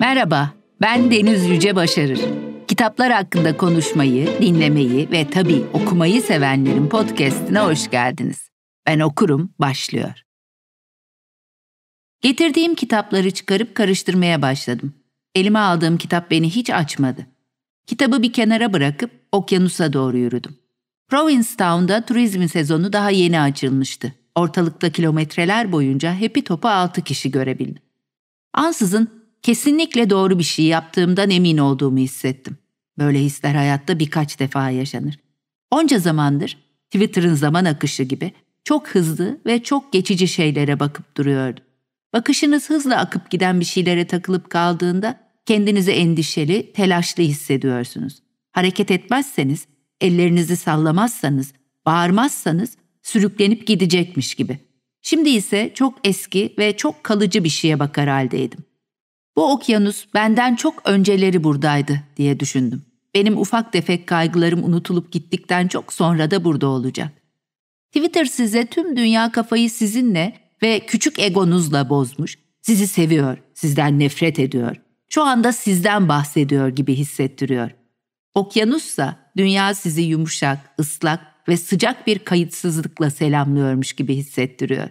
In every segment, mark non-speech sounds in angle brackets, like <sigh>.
Merhaba, ben Deniz Yüce Başarır. Kitaplar hakkında konuşmayı, dinlemeyi ve tabii okumayı sevenlerin podcast'ine hoş geldiniz. Ben okurum başlıyor. Getirdiğim kitapları çıkarıp karıştırmaya başladım. Elime aldığım kitap beni hiç açmadı. Kitabı bir kenara bırakıp okyanusa doğru yürüdüm. Provincetown'da turizm sezonu daha yeni açılmıştı. Ortalıkta kilometreler boyunca hepi topu altı kişi görebildim. Ansızın kesinlikle doğru bir şey yaptığımdan emin olduğumu hissettim. Böyle hisler hayatta birkaç defa yaşanır. Onca zamandır Twitter'ın zaman akışı gibi çok hızlı ve çok geçici şeylere bakıp duruyordu. Bakışınız hızla akıp giden bir şeylere takılıp kaldığında kendinizi endişeli, telaşlı hissediyorsunuz. Hareket etmezseniz, ellerinizi sallamazsanız, bağırmazsanız sürüklenip gidecekmiş gibi. Şimdi ise çok eski ve çok kalıcı bir şeye bakar haldeydim. Bu okyanus benden çok önceleri buradaydı diye düşündüm. Benim ufak defek kaygılarım unutulup gittikten çok sonra da burada olacak. Twitter size tüm dünya kafayı sizinle ve küçük egonuzla bozmuş. Sizi seviyor, sizden nefret ediyor. Şu anda sizden bahsediyor gibi hissettiriyor. Okyanussa dünya sizi yumuşak, ıslak ve sıcak bir kayıtsızlıkla selamlıyormuş gibi hissettiriyor.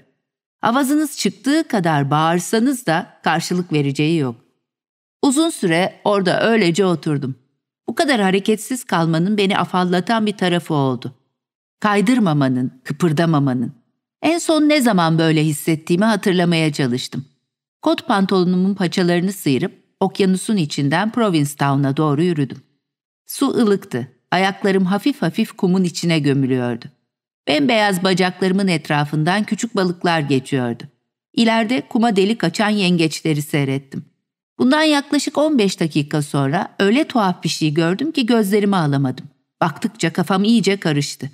Avazınız çıktığı kadar bağırsanız da karşılık vereceği yok. Uzun süre orada öylece oturdum. Bu kadar hareketsiz kalmanın beni afallatan bir tarafı oldu. Kaydırmamanın, kıpırdamamanın. En son ne zaman böyle hissettiğimi hatırlamaya çalıştım. Kot pantolonumun paçalarını sıyırıp okyanusun içinden Provincetown'a doğru yürüdüm. Su ılıktı. Ayaklarım hafif hafif kumun içine gömülüyordu. Bembeyaz bacaklarımın etrafından küçük balıklar geçiyordu. İleride kuma delik açan yengeçleri seyrettim. Bundan yaklaşık 15 dakika sonra öyle tuhaf bir şey gördüm ki gözlerimi alamadım. Baktıkça kafam iyice karıştı.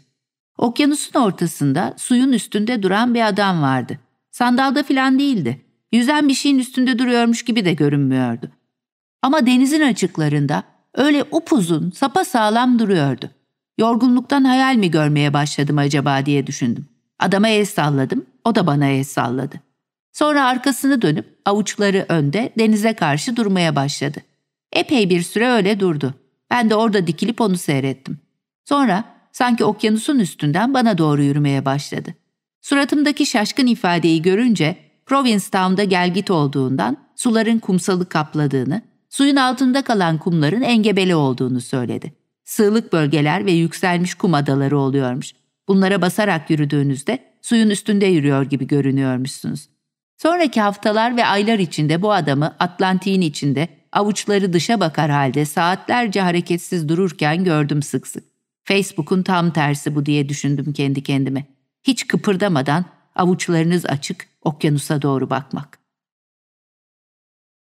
Okyanusun ortasında suyun üstünde duran bir adam vardı. Sandalda filan değildi. Yüzen bir şeyin üstünde duruyormuş gibi de görünmüyordu. Ama denizin açıklarında öyle upuzun, sapa sağlam duruyordu. Yorgunluktan hayal mi görmeye başladım acaba diye düşündüm. Adama el salladım, o da bana el salladı. Sonra arkasını dönüp avuçları önde denize karşı durmaya başladı. Epey bir süre öyle durdu. Ben de orada dikilip onu seyrettim. Sonra sanki okyanusun üstünden bana doğru yürümeye başladı. Suratımdaki şaşkın ifadeyi görünce Provincetown'da gelgit olduğundan suların kumsalı kapladığını, suyun altında kalan kumların engebeli olduğunu söyledi sığlık bölgeler ve yükselmiş kum adaları oluyormuş. Bunlara basarak yürüdüğünüzde suyun üstünde yürüyor gibi görünüyormuşsunuz. Sonraki haftalar ve aylar içinde bu adamı Atlantik'in içinde avuçları dışa bakar halde saatlerce hareketsiz dururken gördüm sık sık. Facebook'un tam tersi bu diye düşündüm kendi kendime. Hiç kıpırdamadan avuçlarınız açık okyanusa doğru bakmak.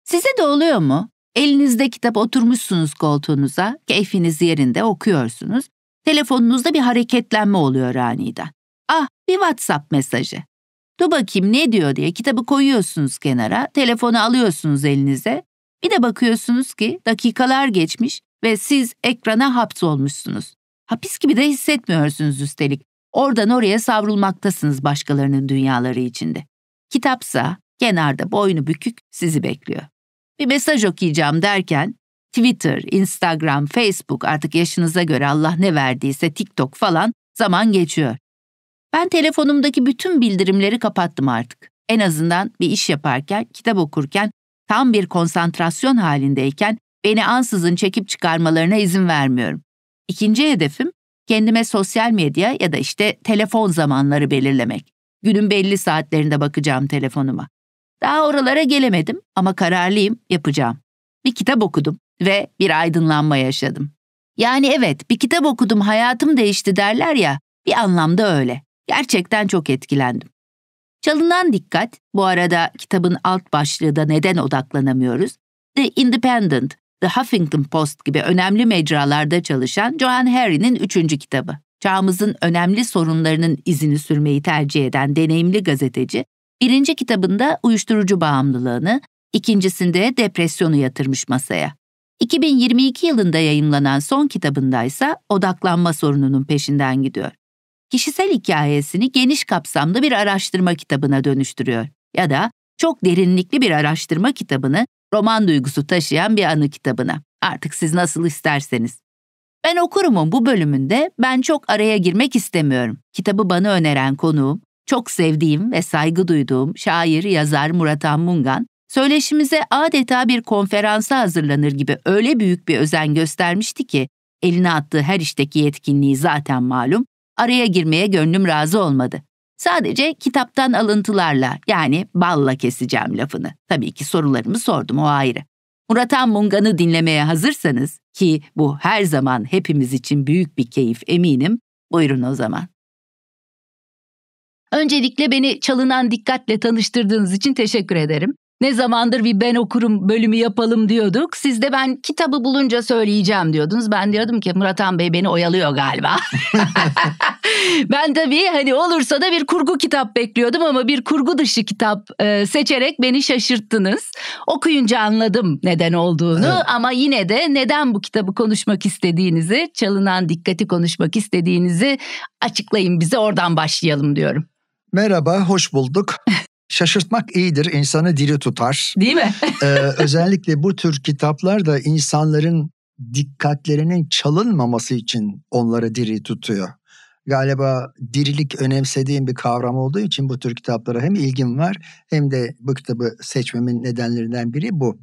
Size de oluyor mu? Elinizde kitap oturmuşsunuz koltuğunuza, keyfiniz yerinde okuyorsunuz. Telefonunuzda bir hareketlenme oluyor aniden. Ah bir WhatsApp mesajı. Dur bakayım ne diyor diye kitabı koyuyorsunuz kenara, telefonu alıyorsunuz elinize. Bir de bakıyorsunuz ki dakikalar geçmiş ve siz ekrana hapsolmuşsunuz. Hapis gibi de hissetmiyorsunuz üstelik. Oradan oraya savrulmaktasınız başkalarının dünyaları içinde. Kitapsa kenarda boynu bükük sizi bekliyor bir mesaj okuyacağım derken Twitter, Instagram, Facebook artık yaşınıza göre Allah ne verdiyse TikTok falan zaman geçiyor. Ben telefonumdaki bütün bildirimleri kapattım artık. En azından bir iş yaparken, kitap okurken, tam bir konsantrasyon halindeyken beni ansızın çekip çıkarmalarına izin vermiyorum. İkinci hedefim kendime sosyal medya ya da işte telefon zamanları belirlemek. Günün belli saatlerinde bakacağım telefonuma. Daha oralara gelemedim ama kararlıyım, yapacağım. Bir kitap okudum ve bir aydınlanma yaşadım. Yani evet, bir kitap okudum, hayatım değişti derler ya, bir anlamda öyle. Gerçekten çok etkilendim. Çalınan dikkat, bu arada kitabın alt başlığı da neden odaklanamıyoruz? The Independent, The Huffington Post gibi önemli mecralarda çalışan Joan Harry'nin üçüncü kitabı. Çağımızın önemli sorunlarının izini sürmeyi tercih eden deneyimli gazeteci, Birinci kitabında uyuşturucu bağımlılığını, ikincisinde depresyonu yatırmış masaya. 2022 yılında yayımlanan son kitabındaysa odaklanma sorununun peşinden gidiyor. Kişisel hikayesini geniş kapsamlı bir araştırma kitabına dönüştürüyor ya da çok derinlikli bir araştırma kitabını roman duygusu taşıyan bir anı kitabına. Artık siz nasıl isterseniz. Ben okurumun bu bölümünde ben çok araya girmek istemiyorum. Kitabı bana öneren konuğum çok sevdiğim ve saygı duyduğum şair, yazar Murat Anmungan, söyleşimize adeta bir konferansa hazırlanır gibi öyle büyük bir özen göstermişti ki, eline attığı her işteki yetkinliği zaten malum, araya girmeye gönlüm razı olmadı. Sadece kitaptan alıntılarla yani balla keseceğim lafını. Tabii ki sorularımı sordum o ayrı. Murat Anmungan'ı dinlemeye hazırsanız ki bu her zaman hepimiz için büyük bir keyif eminim, buyurun o zaman. Öncelikle beni çalınan dikkatle tanıştırdığınız için teşekkür ederim. Ne zamandır bir ben okurum bölümü yapalım diyorduk. Siz de ben kitabı bulunca söyleyeceğim diyordunuz. Ben diyordum ki Murat Han Bey beni oyalıyor galiba. <laughs> ben tabii hani olursa da bir kurgu kitap bekliyordum ama bir kurgu dışı kitap e, seçerek beni şaşırttınız. Okuyunca anladım neden olduğunu evet. ama yine de neden bu kitabı konuşmak istediğinizi, çalınan dikkati konuşmak istediğinizi açıklayın bize oradan başlayalım diyorum. Merhaba, hoş bulduk. <laughs> Şaşırtmak iyidir, insanı diri tutar. Değil mi? ee, <laughs> özellikle bu tür kitaplar da insanların dikkatlerinin çalınmaması için onları diri tutuyor. Galiba dirilik önemsediğim bir kavram olduğu için bu tür kitaplara hem ilgim var hem de bu kitabı seçmemin nedenlerinden biri bu.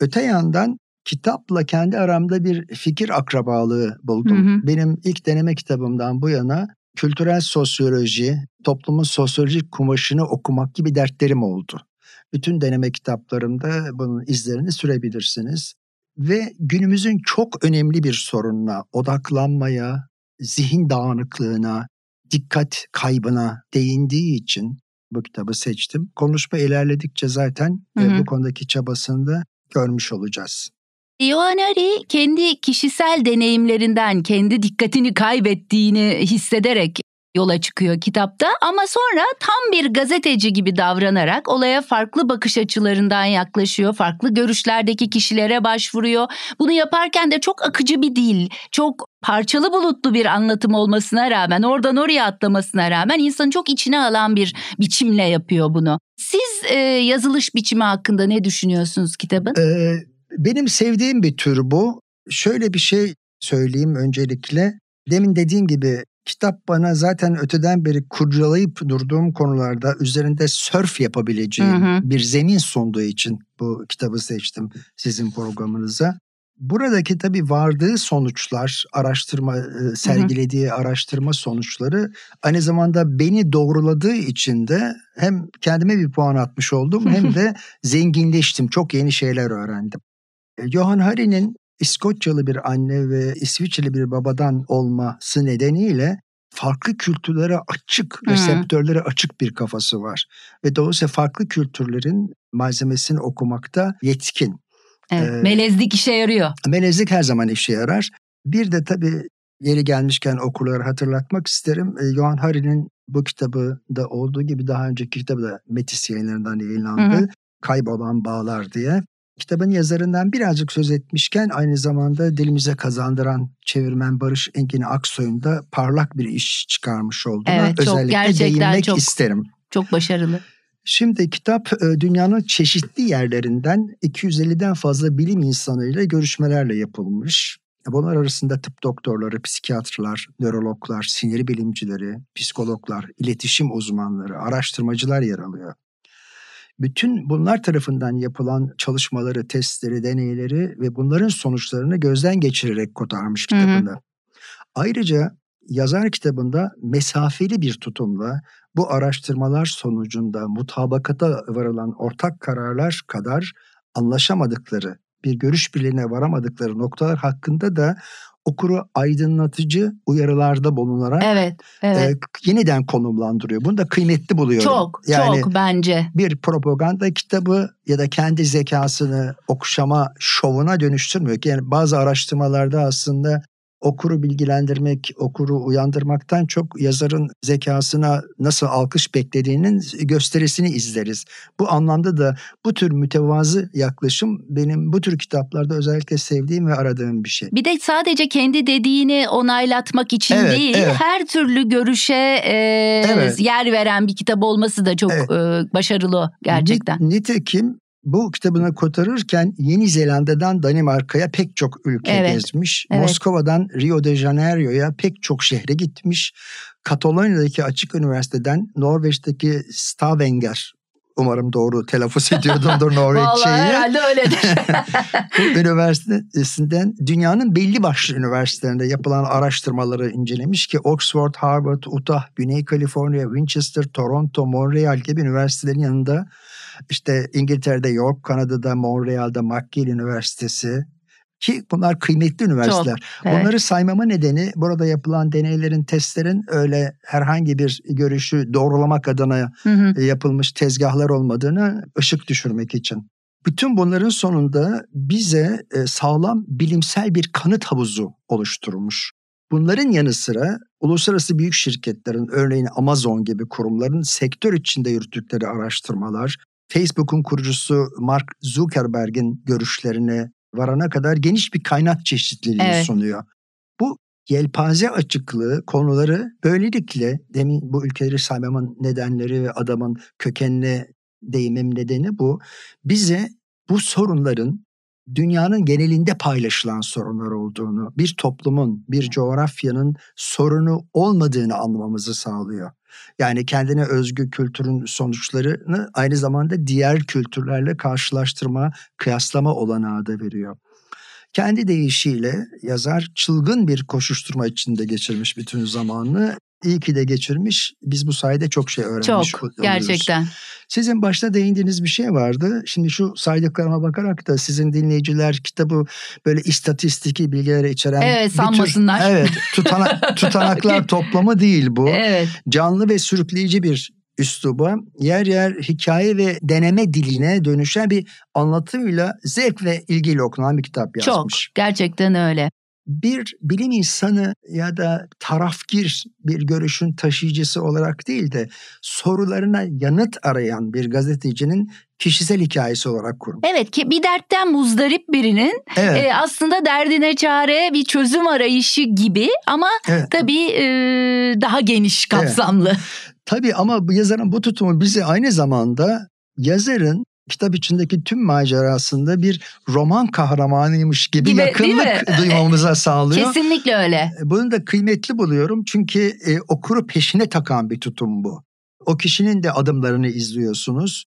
Öte yandan kitapla kendi aramda bir fikir akrabalığı buldum. Hı hı. Benim ilk deneme kitabımdan bu yana kültürel sosyoloji, toplumun sosyolojik kumaşını okumak gibi dertlerim oldu. Bütün deneme kitaplarımda bunun izlerini sürebilirsiniz. Ve günümüzün çok önemli bir sorununa, odaklanmaya, zihin dağınıklığına, dikkat kaybına değindiği için bu kitabı seçtim. Konuşma ilerledikçe zaten hı e, hı. bu konudaki çabasını da görmüş olacağız. Ioannari kendi kişisel deneyimlerinden kendi dikkatini kaybettiğini hissederek yola çıkıyor kitapta ama sonra tam bir gazeteci gibi davranarak olaya farklı bakış açılarından yaklaşıyor. Farklı görüşlerdeki kişilere başvuruyor. Bunu yaparken de çok akıcı bir dil, çok parçalı bulutlu bir anlatım olmasına rağmen, oradan oraya atlamasına rağmen insanı çok içine alan bir biçimle yapıyor bunu. Siz e, yazılış biçimi hakkında ne düşünüyorsunuz kitabın? Ee, benim sevdiğim bir tür bu. Şöyle bir şey söyleyeyim öncelikle. Demin dediğin gibi kitap bana zaten öteden beri kurcalayıp durduğum konularda üzerinde surf yapabileceğim hı hı. bir zemin sunduğu için bu kitabı seçtim sizin programınıza. Buradaki tabii vardığı sonuçlar, araştırma sergilediği hı hı. araştırma sonuçları aynı zamanda beni doğruladığı için de hem kendime bir puan atmış oldum <laughs> hem de zenginleştim. Çok yeni şeyler öğrendim. E, Johan Hari'nin İskoçyalı bir anne ve İsviçreli bir babadan olması nedeniyle farklı kültürlere açık, reseptörlere açık bir kafası var. Ve dolayısıyla farklı kültürlerin malzemesini okumakta yetkin. Evet, ee, melezlik işe yarıyor. Melezlik her zaman işe yarar. Bir de tabii yeri gelmişken okurları hatırlatmak isterim. E, Johan Hari'nin bu kitabı da olduğu gibi daha önceki kitabı da Metis yayınlarından yayınlandı. Hı Kaybolan Bağlar diye. Kitabın yazarından birazcık söz etmişken aynı zamanda dilimize kazandıran çevirmen Barış Engin Aksoy'un da parlak bir iş çıkarmış olduğuna evet, çok, özellikle değinmek çok, isterim. Çok başarılı. Şimdi kitap e, dünyanın çeşitli yerlerinden 250'den fazla bilim insanıyla görüşmelerle yapılmış. Bunlar arasında tıp doktorları, psikiyatrlar, nörologlar, sinir bilimcileri, psikologlar, iletişim uzmanları, araştırmacılar yer alıyor bütün bunlar tarafından yapılan çalışmaları, testleri, deneyleri ve bunların sonuçlarını gözden geçirerek kotarmış kitabında. Hı hı. Ayrıca yazar kitabında mesafeli bir tutumla bu araştırmalar sonucunda mutabakata varılan ortak kararlar kadar anlaşamadıkları, bir görüş birliğine varamadıkları noktalar hakkında da okuru aydınlatıcı uyarılarda bulunarak evet, evet. E, yeniden konumlandırıyor. Bunu da kıymetli buluyorum. Çok, yani çok bence. Bir propaganda kitabı ya da kendi zekasını okşama şovuna dönüştürmüyor. Yani bazı araştırmalarda aslında okuru bilgilendirmek, okuru uyandırmaktan çok yazarın zekasına nasıl alkış beklediğinin gösterisini izleriz. Bu anlamda da bu tür mütevazı yaklaşım benim bu tür kitaplarda özellikle sevdiğim ve aradığım bir şey. Bir de sadece kendi dediğini onaylatmak için evet, değil, evet. her türlü görüşe e, evet. yer veren bir kitap olması da çok evet. e, başarılı gerçekten. Nitekim bu kitabını kotarırken Yeni Zelanda'dan Danimarka'ya pek çok ülke evet, gezmiş. Evet. Moskova'dan Rio de Janeiro'ya pek çok şehre gitmiş. Katalonya'daki açık üniversiteden Norveç'teki Stavanger Umarım doğru telaffuz ediyordumdur <laughs> Norveççeyi. Vallahi herhalde öyledir. <laughs> Üniversitesinden dünyanın belli başlı üniversitelerinde yapılan araştırmaları incelemiş ki Oxford, Harvard, Utah, Güney Kaliforniya, Winchester, Toronto, Montreal gibi üniversitelerin yanında işte İngiltere'de York, Kanada'da Montreal'da McGill Üniversitesi ki bunlar kıymetli üniversiteler. Çok, evet. Onları saymama nedeni burada yapılan deneylerin, testlerin öyle herhangi bir görüşü doğrulamak adına hı hı. yapılmış tezgahlar olmadığını ışık düşürmek için. Bütün bunların sonunda bize e, sağlam bilimsel bir kanıt havuzu oluşturulmuş. Bunların yanı sıra uluslararası büyük şirketlerin örneğin Amazon gibi kurumların sektör içinde yürüttükleri araştırmalar, Facebook'un kurucusu Mark Zuckerberg'in görüşlerine varana kadar geniş bir kaynak çeşitliliği evet. sunuyor. Bu yelpaze açıklığı konuları böylelikle demin bu ülkeleri saymamın nedenleri ve adamın kökenine değinmem nedeni bu. Bize bu sorunların dünyanın genelinde paylaşılan sorunlar olduğunu, bir toplumun, bir coğrafyanın sorunu olmadığını anlamamızı sağlıyor. Yani kendine özgü kültürün sonuçlarını aynı zamanda diğer kültürlerle karşılaştırma, kıyaslama olanağı da veriyor. Kendi deyişiyle yazar çılgın bir koşuşturma içinde geçirmiş bütün zamanını. İyi ki de geçirmiş. Biz bu sayede çok şey öğrenmiş çok, oluyoruz. Çok gerçekten. Sizin başta değindiğiniz bir şey vardı. Şimdi şu saydıklarıma bakarak da sizin dinleyiciler kitabı böyle istatistiki bilgilere içeren Evet sanmasınlar. Tür, evet tutana, <laughs> tutanaklar toplamı değil bu. Evet. Canlı ve sürükleyici bir üsluba yer yer hikaye ve deneme diline dönüşen bir anlatımıyla zevk ve ilgiyle okunan bir kitap yazmış. Çok gerçekten öyle bir bilim insanı ya da tarafgir bir görüşün taşıyıcısı olarak değil de sorularına yanıt arayan bir gazetecinin kişisel hikayesi olarak kurmuş. Evet ki bir dertten muzdarip birinin evet. e, aslında derdine çare bir çözüm arayışı gibi ama evet. tabii e, daha geniş kapsamlı. Evet. Tabii ama yazarın bu tutumu bizi aynı zamanda yazarın kitap içindeki tüm macerasında bir roman kahramanıymış gibi, gibi yakınlık <laughs> duymamıza e, sağlıyor. Kesinlikle öyle. E, bunu da kıymetli buluyorum çünkü e, okuru peşine takan bir tutum bu. O kişinin de adımlarını izliyorsunuz.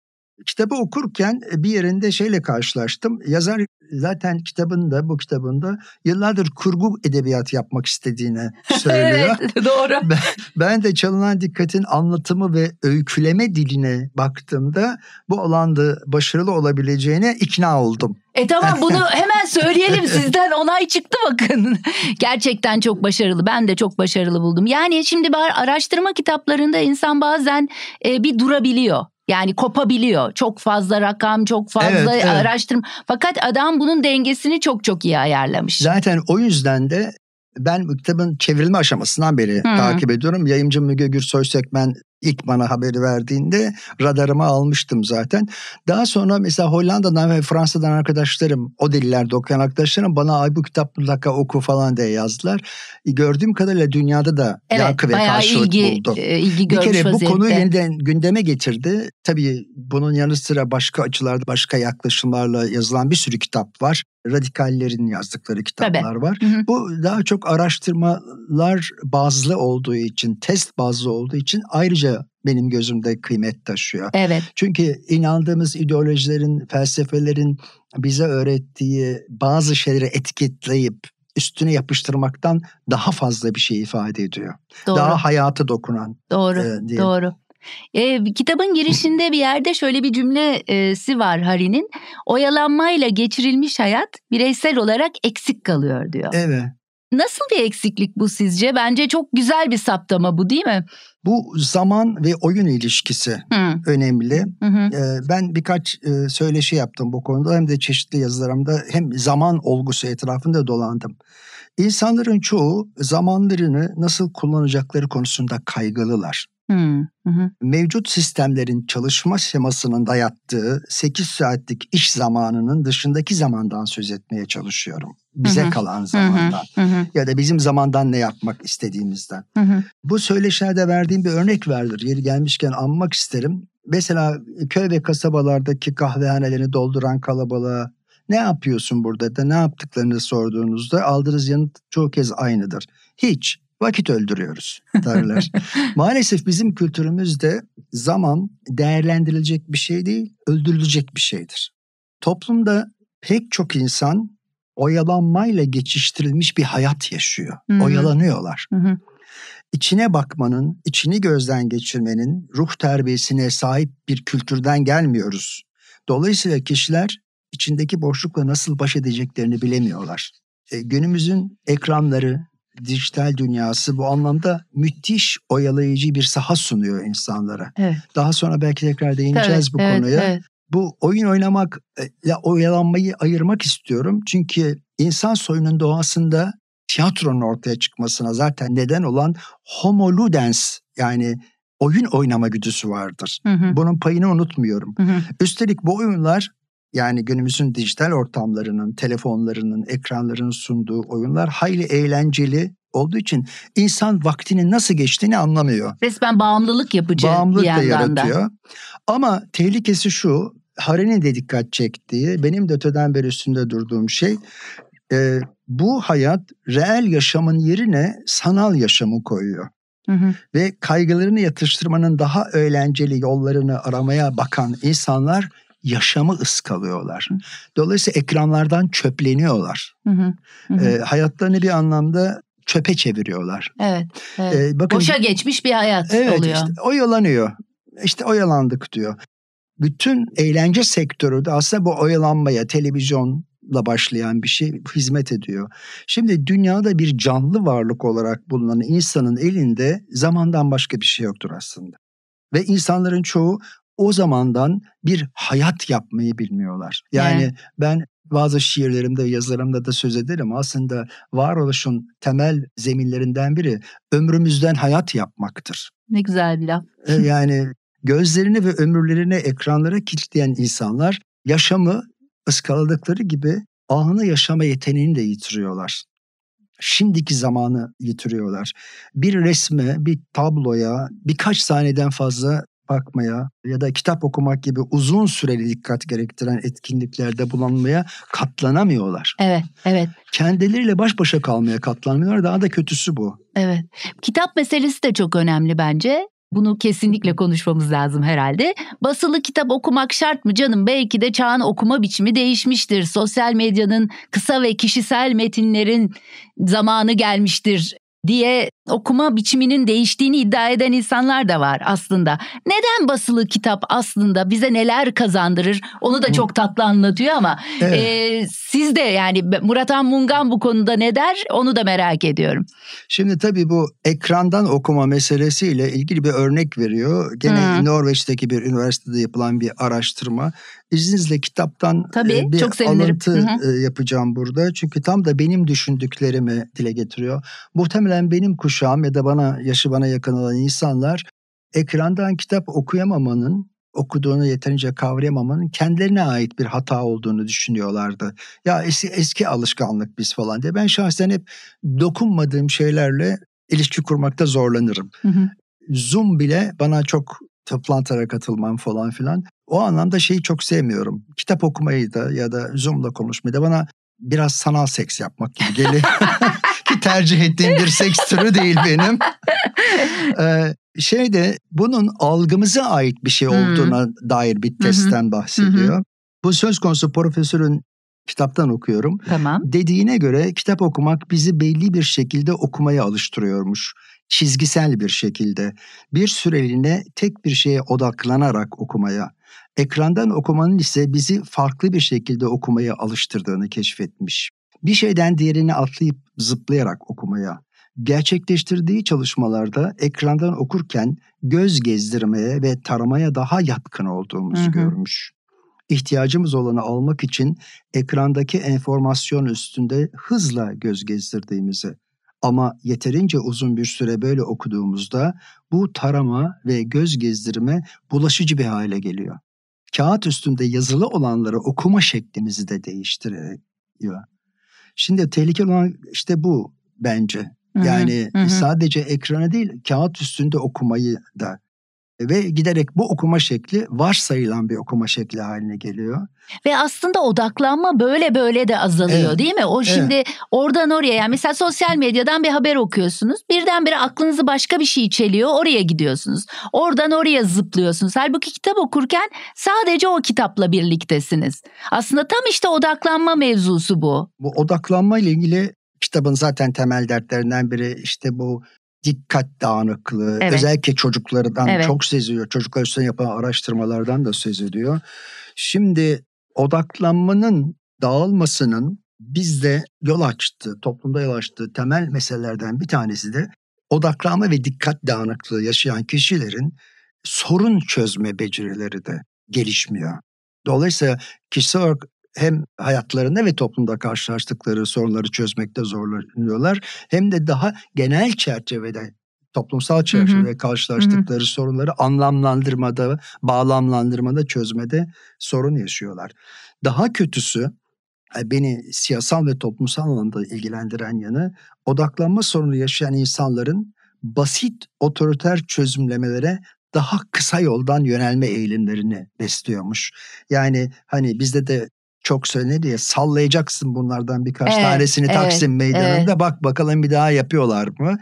Kitabı okurken e, bir yerinde şeyle karşılaştım. Yazar zaten kitabında bu kitabında yıllardır kurgu edebiyat yapmak istediğini söylüyor. <laughs> evet doğru. Ben, ben de çalınan dikkatin anlatımı ve öyküleme diline baktığımda bu alanda başarılı olabileceğine ikna oldum. E tamam bunu <laughs> hemen söyleyelim sizden onay çıktı bakın. <laughs> Gerçekten çok başarılı. Ben de çok başarılı buldum. Yani şimdi araştırma kitaplarında insan bazen e, bir durabiliyor. Yani kopabiliyor. Çok fazla rakam, çok fazla evet, evet. Fakat adam bunun dengesini çok çok iyi ayarlamış. Zaten o yüzden de ben kitabın çevrilme aşamasından beri Hı-hı. takip ediyorum. Yayımcı Müge Gürsoy Sökmen ilk bana haberi verdiğinde radarıma almıştım zaten. Daha sonra mesela Hollanda'dan ve Fransa'dan arkadaşlarım, o dillerde okuyan arkadaşlarım bana ay bu kitap mutlaka oku falan diye yazdılar. E, gördüğüm kadarıyla dünyada da evet, yankı ve karşılık ilgi, buldu. E, ilgi bir kere bu vaziyette. konuyu yeniden gündeme getirdi. Tabii bunun yanı sıra başka açılarda, başka yaklaşımlarla yazılan bir sürü kitap var radikallerin yazdıkları kitaplar Tabii. var. Hı hı. Bu daha çok araştırmalar bazlı olduğu için, test bazlı olduğu için ayrıca benim gözümde kıymet taşıyor. Evet. Çünkü inandığımız ideolojilerin, felsefelerin bize öğrettiği bazı şeyleri etiketleyip üstüne yapıştırmaktan daha fazla bir şey ifade ediyor. Doğru. Daha hayatı dokunan. Doğru. E, diye. Doğru. E, kitabın girişinde bir yerde şöyle bir cümlesi e, var Hari'nin. Oyalanmayla geçirilmiş hayat bireysel olarak eksik kalıyor diyor. Evet. Nasıl bir eksiklik bu sizce? Bence çok güzel bir saptama bu değil mi? Bu zaman ve oyun ilişkisi Hı. önemli. Hı hı. Ee, ben birkaç e, söyleşi yaptım bu konuda hem de çeşitli yazılarımda hem zaman olgusu etrafında dolandım. İnsanların çoğu zamanlarını nasıl kullanacakları konusunda kaygılılar. Hmm, Mevcut sistemlerin çalışma şemasının dayattığı 8 saatlik iş zamanının dışındaki zamandan söz etmeye çalışıyorum. Bize hı hı. kalan zamandan hı hı. ya da bizim zamandan ne yapmak istediğimizden. Hı hı. Bu söyleşilerde verdiğim bir örnek vardır. Yeri gelmişken anmak isterim. Mesela köy ve kasabalardaki kahvehanelerini dolduran kalabalığa ne yapıyorsun burada da ne yaptıklarını sorduğunuzda aldığınız yanıt çoğu kez aynıdır. Hiç vakit öldürüyoruz tabirler. <laughs> Maalesef bizim kültürümüzde zaman değerlendirilecek bir şey değil, öldürülecek bir şeydir. Toplumda pek çok insan oyalanmayla geçiştirilmiş bir hayat yaşıyor. Hı-hı. Oyalanıyorlar. Hı-hı. İçine bakmanın, içini gözden geçirmenin ruh terbiyesine sahip bir kültürden gelmiyoruz. Dolayısıyla kişiler içindeki boşlukla nasıl baş edeceklerini bilemiyorlar. E, günümüzün ekranları, dijital dünyası bu anlamda müthiş oyalayıcı bir saha sunuyor insanlara. Evet. Daha sonra belki tekrar değineceğiz evet, bu evet, konuya. Evet. Bu oyun oynamak oynamakla e, oyalanmayı ayırmak istiyorum. Çünkü insan soyunun doğasında tiyatronun ortaya çıkmasına zaten neden olan homo ludens yani oyun oynama güdüsü vardır. Hı hı. Bunun payını unutmuyorum. Hı hı. Üstelik bu oyunlar yani günümüzün dijital ortamlarının, telefonlarının, ekranlarının sunduğu oyunlar hayli eğlenceli olduğu için insan vaktinin nasıl geçtiğini anlamıyor. Resmen bağımlılık yapıcı bağımlılık bir yandan da yaratıyor. Ama tehlikesi şu, Haren'in de dikkat çektiği, benim de öteden beri üstünde durduğum şey e, bu hayat reel yaşamın yerine sanal yaşamı koyuyor. Hı hı. Ve kaygılarını yatıştırmanın daha eğlenceli yollarını aramaya bakan insanlar yaşamı ıskalıyorlar. Dolayısıyla ekranlardan çöpleniyorlar. Hı hı. Hı e, hayatlarını bir anlamda çöpe çeviriyorlar. Evet. evet. E, bakın, Boşa geçmiş bir hayat evet, oluyor. Evet işte oyalanıyor. İşte oyalandık diyor. Bütün eğlence sektörü de aslında bu oyalanmaya televizyon, la başlayan bir şey hizmet ediyor. Şimdi dünyada bir canlı varlık olarak bulunan insanın elinde zamandan başka bir şey yoktur aslında. Ve insanların çoğu o zamandan bir hayat yapmayı bilmiyorlar. Yani evet. ben bazı şiirlerimde, yazılarımda da söz ederim. Aslında varoluşun temel zeminlerinden biri ömrümüzden hayat yapmaktır. Ne güzel bir laf. E, yani gözlerini ve ömürlerini ekranlara kilitleyen insanlar yaşamı ıskaladıkları gibi anı yaşama yeteneğini de yitiriyorlar. Şimdiki zamanı yitiriyorlar. Bir resme, bir tabloya birkaç saniyeden fazla bakmaya ya da kitap okumak gibi uzun süreli dikkat gerektiren etkinliklerde bulunmaya katlanamıyorlar. Evet, evet. Kendileriyle baş başa kalmaya katlanmıyorlar. Daha da kötüsü bu. Evet. Kitap meselesi de çok önemli bence. Bunu kesinlikle konuşmamız lazım herhalde. Basılı kitap okumak şart mı canım? Belki de çağın okuma biçimi değişmiştir. Sosyal medyanın kısa ve kişisel metinlerin zamanı gelmiştir diye okuma biçiminin değiştiğini iddia eden insanlar da var aslında. Neden basılı kitap aslında bize neler kazandırır onu da çok tatlı anlatıyor ama evet. e, siz de yani Muratan Mungan bu konuda ne der onu da merak ediyorum. Şimdi tabii bu ekrandan okuma meselesiyle ilgili bir örnek veriyor. Gene hmm. Norveç'teki bir üniversitede yapılan bir araştırma İzninizle kitaptan Tabii, e, bir çok alıntı Hı-hı. E, yapacağım burada. Çünkü tam da benim düşündüklerimi dile getiriyor. Muhtemelen benim kuşağım ya da bana yaşı bana yakın olan insanlar ekrandan kitap okuyamamanın okuduğunu yeterince kavrayamamanın kendilerine ait bir hata olduğunu düşünüyorlardı. Ya eski, eski alışkanlık biz falan diye. Ben şahsen hep dokunmadığım şeylerle ilişki kurmakta zorlanırım. Hı hı. Zoom bile bana çok toplantılara katılmam falan filan o anlamda şeyi çok sevmiyorum. Kitap okumayı da ya da Zoom'la konuşmayı da bana biraz sanal seks yapmak gibi geliyor. <laughs> Ki tercih ettiğim bir seks türü değil benim. <laughs> Ee, şey de bunun algımıza ait bir şey olduğuna hmm. dair bir testten bahsediyor. Bu söz konusu profesörün kitaptan okuyorum. Tamam. Dediğine göre kitap okumak bizi belli bir şekilde okumaya alıştırıyormuş. Çizgisel bir şekilde. Bir süreliğine tek bir şeye odaklanarak okumaya ekrandan okumanın ise bizi farklı bir şekilde okumaya alıştırdığını keşfetmiş. Bir şeyden diğerini atlayıp zıplayarak okumaya, gerçekleştirdiği çalışmalarda ekrandan okurken göz gezdirmeye ve taramaya daha yatkın olduğumuzu Hı-hı. görmüş. İhtiyacımız olanı almak için ekrandaki enformasyon üstünde hızla göz gezdirdiğimizi ama yeterince uzun bir süre böyle okuduğumuzda bu tarama ve göz gezdirme bulaşıcı bir hale geliyor kağıt üstünde yazılı olanları okuma şeklimizi de değiştiriyor. Şimdi tehlikeli olan işte bu bence. Yani hı hı, sadece ekrana değil kağıt üstünde okumayı da ve giderek bu okuma şekli varsayılan bir okuma şekli haline geliyor. Ve aslında odaklanma böyle böyle de azalıyor evet. değil mi? O şimdi evet. oradan oraya yani mesela sosyal medyadan bir haber okuyorsunuz. Birdenbire aklınızı başka bir şey çeliyor oraya gidiyorsunuz. Oradan oraya zıplıyorsunuz. Halbuki kitap okurken sadece o kitapla birliktesiniz. Aslında tam işte odaklanma mevzusu bu. Bu odaklanma ile ilgili kitabın zaten temel dertlerinden biri işte bu dikkat dağınıklığı evet. özellikle çocuklardan evet. çok seziyor. Çocuklar üstüne yapılan araştırmalardan da söz ediyor. Şimdi odaklanmanın dağılmasının bizde yol açtığı, toplumda yol açtığı temel meselelerden bir tanesi de odaklanma ve dikkat dağınıklığı yaşayan kişilerin sorun çözme becerileri de gelişmiyor. Dolayısıyla kişisel olarak hem hayatlarında ve toplumda karşılaştıkları sorunları çözmekte zorlanıyorlar hem de daha genel çerçevede toplumsal çerçevede karşılaştıkları hı hı. sorunları anlamlandırmada, bağlamlandırmada, çözmede sorun yaşıyorlar. Daha kötüsü e, beni siyasal ve toplumsal alanda ilgilendiren yanı odaklanma sorunu yaşayan insanların basit otoriter çözümlemelere daha kısa yoldan yönelme eğilimlerini besliyormuş. Yani hani bizde de çok söylenir ya, sallayacaksın bunlardan birkaç evet, tanesini evet, Taksim Meydanı'nda evet. bak bakalım bir daha yapıyorlar mı?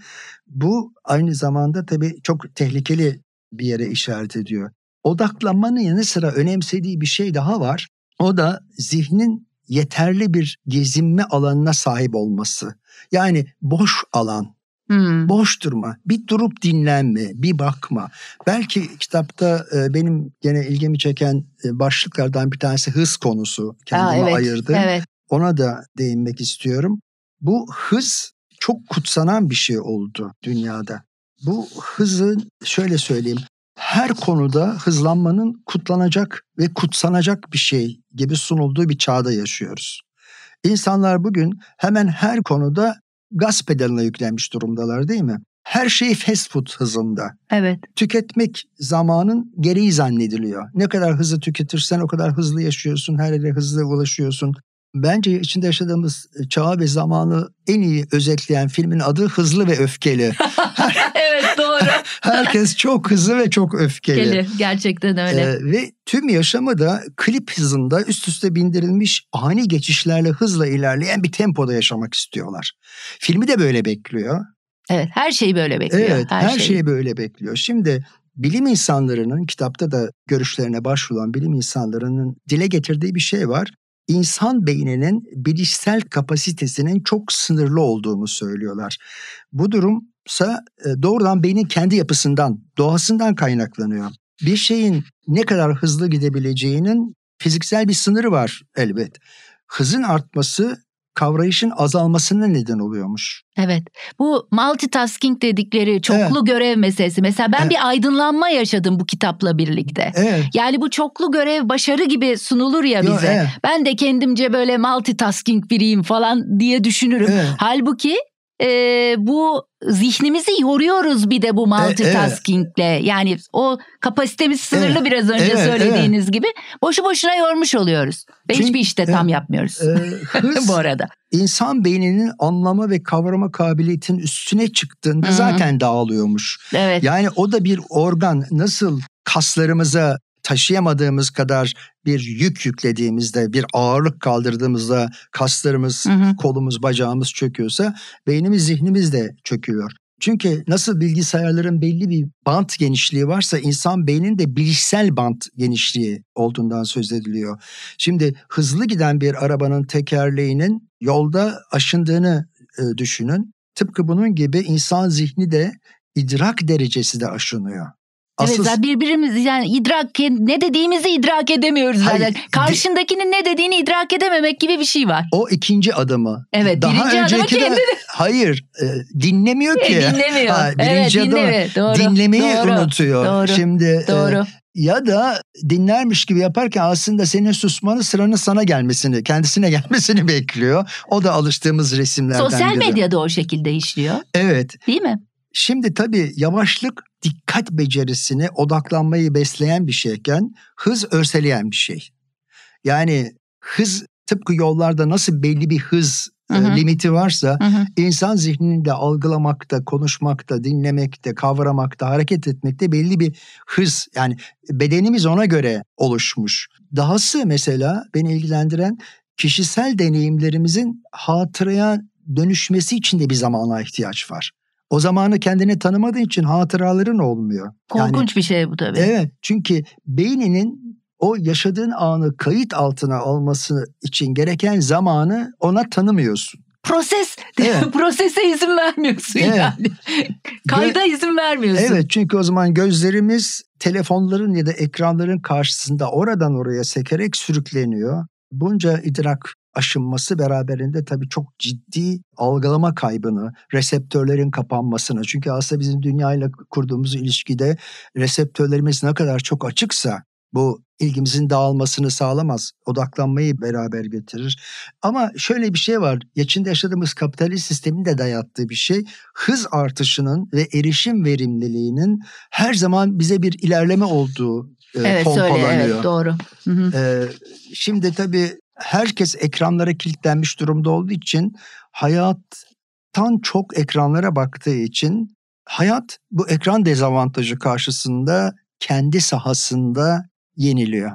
Bu aynı zamanda tabii çok tehlikeli bir yere işaret ediyor. Odaklanmanın yanı sıra önemsediği bir şey daha var. O da zihnin yeterli bir gezinme alanına sahip olması. Yani boş alan Hmm. Boş durma, bir durup dinlenme, bir bakma. Belki kitapta e, benim gene ilgimi çeken e, başlıklardan bir tanesi hız konusu kendime Aa, evet, ayırdı. Evet. Ona da değinmek istiyorum. Bu hız çok kutsanan bir şey oldu dünyada. Bu hızın şöyle söyleyeyim her konuda hızlanmanın kutlanacak ve kutsanacak bir şey gibi sunulduğu bir çağda yaşıyoruz. İnsanlar bugün hemen her konuda gaz pedalına yüklenmiş durumdalar değil mi? Her şey fast food hızında. Evet. Tüketmek zamanın gereği zannediliyor. Ne kadar hızlı tüketirsen o kadar hızlı yaşıyorsun, her yere hızlı ulaşıyorsun bence içinde yaşadığımız e, çağı ve zamanı en iyi özetleyen filmin adı Hızlı ve Öfkeli. <laughs> evet doğru. <laughs> Herkes çok hızlı ve çok öfkeli. Öfkeli gerçekten öyle. Ee, ve tüm yaşamı da klip hızında üst üste bindirilmiş ani geçişlerle hızla ilerleyen bir tempoda yaşamak istiyorlar. Filmi de böyle bekliyor. Evet her şeyi böyle bekliyor. Evet her, her şeyi. şeyi böyle bekliyor. Şimdi bilim insanlarının kitapta da görüşlerine başvurulan bilim insanlarının dile getirdiği bir şey var insan beyninin bilişsel kapasitesinin çok sınırlı olduğunu söylüyorlar. Bu durumsa e, doğrudan beynin kendi yapısından, doğasından kaynaklanıyor. Bir şeyin ne kadar hızlı gidebileceğinin fiziksel bir sınırı var elbet. Hızın artması kavrayışın azalmasına neden oluyormuş. Evet. Bu multitasking dedikleri çoklu evet. görev meselesi. Mesela ben evet. bir aydınlanma yaşadım bu kitapla birlikte. Evet. Yani bu çoklu görev başarı gibi sunulur ya bize. Yo, evet. Ben de kendimce böyle multitasking biriyim falan diye düşünürüm. Evet. Halbuki e, bu zihnimizi yoruyoruz bir de bu e, multitaskingle. E, evet. Yani o kapasitemiz sınırlı evet. biraz önce evet, söylediğiniz evet. gibi. Boşu boşuna yormuş oluyoruz. Ve Çünkü, hiçbir işte e, tam e, yapmıyoruz. E, <laughs> hız, bu arada. İnsan beyninin anlama ve kavrama kabiliyetinin üstüne çıktığında Hı-hı. zaten dağılıyormuş. Evet. Yani o da bir organ. Nasıl kaslarımıza taşıyamadığımız kadar bir yük yüklediğimizde, bir ağırlık kaldırdığımızda kaslarımız, hı hı. kolumuz, bacağımız çöküyorsa beynimiz, zihnimiz de çöküyor. Çünkü nasıl bilgisayarların belli bir bant genişliği varsa insan beyninin de bilişsel bant genişliği olduğundan söz ediliyor. Şimdi hızlı giden bir arabanın tekerleğinin yolda aşındığını e, düşünün. Tıpkı bunun gibi insan zihni de idrak derecesi de aşınıyor. Asıl... Evet birbirimiz yani idrak ne dediğimizi idrak edemiyoruz Hayır, zaten. Karşındakinin ne dediğini idrak edememek gibi bir şey var. O ikinci adamı. Evet Daha birinci önceki adımı kendini. De... Hayır e, dinlemiyor e, ki. E, dinlemiyor. Ha, birinci evet, adımı Doğru, dinlemeyi doğru, unutuyor. Doğru, Şimdi e, doğru. E, ya da dinlermiş gibi yaparken aslında senin susmanı sıranın sana gelmesini, kendisine <laughs> gelmesini bekliyor. O da alıştığımız resimlerden Sosyal biri. medyada o şekilde işliyor. Evet. Değil mi? Şimdi tabii yavaşlık dikkat becerisini, odaklanmayı besleyen bir şeyken hız örseleyen bir şey. Yani hız tıpkı yollarda nasıl belli bir hız Hı-hı. E, limiti varsa Hı-hı. insan zihninde algılamakta, konuşmakta, dinlemekte, kavramakta, hareket etmekte belli bir hız yani bedenimiz ona göre oluşmuş. Dahası mesela beni ilgilendiren kişisel deneyimlerimizin hatıraya dönüşmesi için de bir zamana ihtiyaç var. O zamanı kendini tanımadığın için hatıraların olmuyor. Korkunç yani, bir şey bu tabii. Evet çünkü beyninin o yaşadığın anı kayıt altına alması için gereken zamanı ona tanımıyorsun. Proses, evet. <laughs> prosese izin vermiyorsun evet. yani. Kayda Gö- izin vermiyorsun. Evet çünkü o zaman gözlerimiz telefonların ya da ekranların karşısında oradan oraya sekerek sürükleniyor. Bunca idrak aşınması beraberinde tabii çok ciddi algılama kaybını, reseptörlerin kapanmasını. Çünkü aslında bizim dünyayla kurduğumuz ilişkide reseptörlerimiz ne kadar çok açıksa bu ilgimizin dağılmasını sağlamaz. Odaklanmayı beraber getirir. Ama şöyle bir şey var. içinde yaşadığımız kapitalist sistemin de dayattığı bir şey. Hız artışının ve erişim verimliliğinin her zaman bize bir ilerleme olduğu e, evet, pompalanıyor. evet doğru. Hı hı. E, şimdi tabii herkes ekranlara kilitlenmiş durumda olduğu için hayattan çok ekranlara baktığı için hayat bu ekran dezavantajı karşısında kendi sahasında yeniliyor.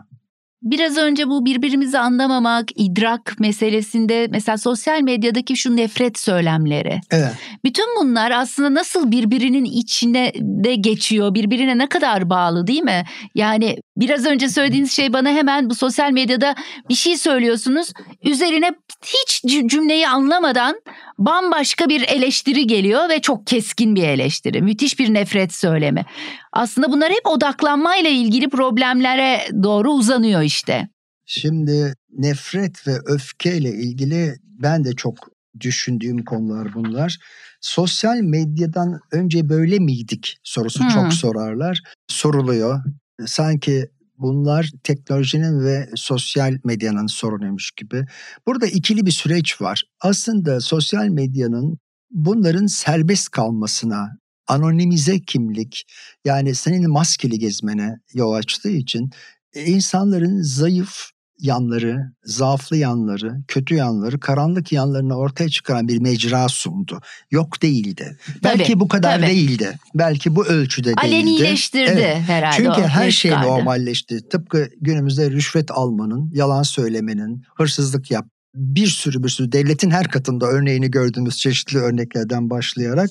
Biraz önce bu birbirimizi anlamamak, idrak meselesinde mesela sosyal medyadaki şu nefret söylemleri. Evet. Bütün bunlar aslında nasıl birbirinin içine de geçiyor, birbirine ne kadar bağlı değil mi? Yani biraz önce söylediğiniz şey bana hemen bu sosyal medyada bir şey söylüyorsunuz. Üzerine hiç cümleyi anlamadan bambaşka bir eleştiri geliyor ve çok keskin bir eleştiri. Müthiş bir nefret söylemi. Aslında bunlar hep odaklanmayla ilgili problemlere doğru uzanıyor işte. Şimdi nefret ve öfkeyle ilgili ben de çok düşündüğüm konular bunlar. Sosyal medyadan önce böyle miydik sorusu hmm. çok sorarlar. Soruluyor. Sanki bunlar teknolojinin ve sosyal medyanın sorunuymuş gibi. Burada ikili bir süreç var. Aslında sosyal medyanın bunların serbest kalmasına anonimize kimlik yani senin maskeli gezmene yol açtığı için e, insanların zayıf yanları, zaaflı yanları, kötü yanları, karanlık yanlarını ortaya çıkaran bir mecra sundu. Yok değildi. Tabii, Belki bu kadar tabii. değildi. Belki bu ölçüde değildi. Alenileştirdi evet. herhalde. Çünkü her şey çıkardı. normalleşti. Tıpkı günümüzde rüşvet almanın, yalan söylemenin, hırsızlık yap bir sürü bir sürü devletin her katında örneğini gördüğümüz çeşitli örneklerden başlayarak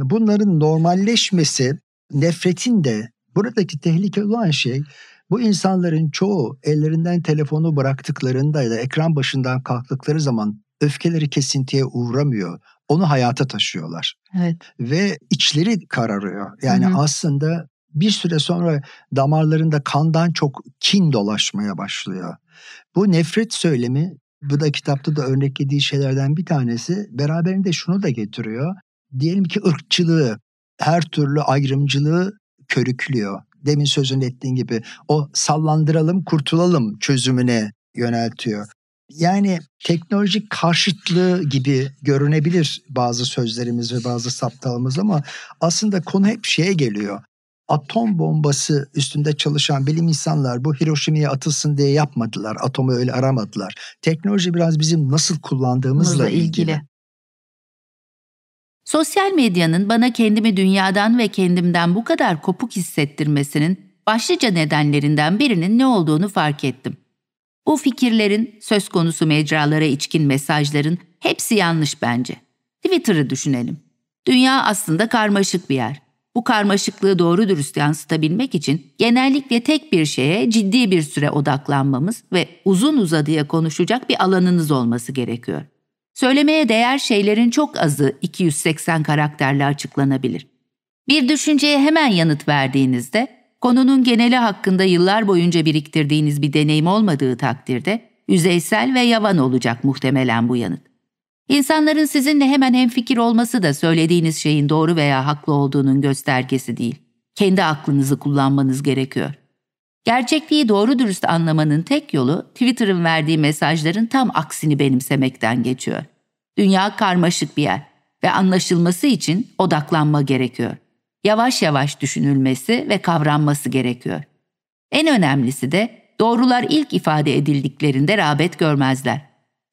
bunların normalleşmesi nefretin de buradaki tehlike olan şey bu insanların çoğu ellerinden telefonu bıraktıklarında ya da ekran başından kalktıkları zaman öfkeleri kesintiye uğramıyor. Onu hayata taşıyorlar. Evet. Ve içleri kararıyor. Yani Hı-hı. aslında bir süre sonra damarlarında kandan çok kin dolaşmaya başlıyor. Bu nefret söylemi bu da kitapta da örneklediği şeylerden bir tanesi beraberinde şunu da getiriyor diyelim ki ırkçılığı, her türlü ayrımcılığı körüklüyor. Demin sözünü ettiğin gibi o sallandıralım, kurtulalım çözümüne yöneltiyor. Yani teknolojik karşıtlığı gibi görünebilir bazı sözlerimiz ve bazı saptalımız ama aslında konu hep şeye geliyor. Atom bombası üstünde çalışan bilim insanlar bu Hiroşima'ya atılsın diye yapmadılar. Atomu öyle aramadılar. Teknoloji biraz bizim nasıl kullandığımızla ilgili. ilgili. Sosyal medyanın bana kendimi dünyadan ve kendimden bu kadar kopuk hissettirmesinin başlıca nedenlerinden birinin ne olduğunu fark ettim. Bu fikirlerin, söz konusu mecralara içkin mesajların hepsi yanlış bence. Twitter'ı düşünelim. Dünya aslında karmaşık bir yer. Bu karmaşıklığı doğru dürüst yansıtabilmek için genellikle tek bir şeye ciddi bir süre odaklanmamız ve uzun uzadıya konuşacak bir alanınız olması gerekiyor. Söylemeye değer şeylerin çok azı 280 karakterle açıklanabilir. Bir düşünceye hemen yanıt verdiğinizde, konunun geneli hakkında yıllar boyunca biriktirdiğiniz bir deneyim olmadığı takdirde, yüzeysel ve yavan olacak muhtemelen bu yanıt. İnsanların sizinle hemen hemfikir olması da söylediğiniz şeyin doğru veya haklı olduğunun göstergesi değil. Kendi aklınızı kullanmanız gerekiyor. Gerçekliği doğru dürüst anlamanın tek yolu Twitter'ın verdiği mesajların tam aksini benimsemekten geçiyor. Dünya karmaşık bir yer ve anlaşılması için odaklanma gerekiyor. Yavaş yavaş düşünülmesi ve kavranması gerekiyor. En önemlisi de doğrular ilk ifade edildiklerinde rağbet görmezler.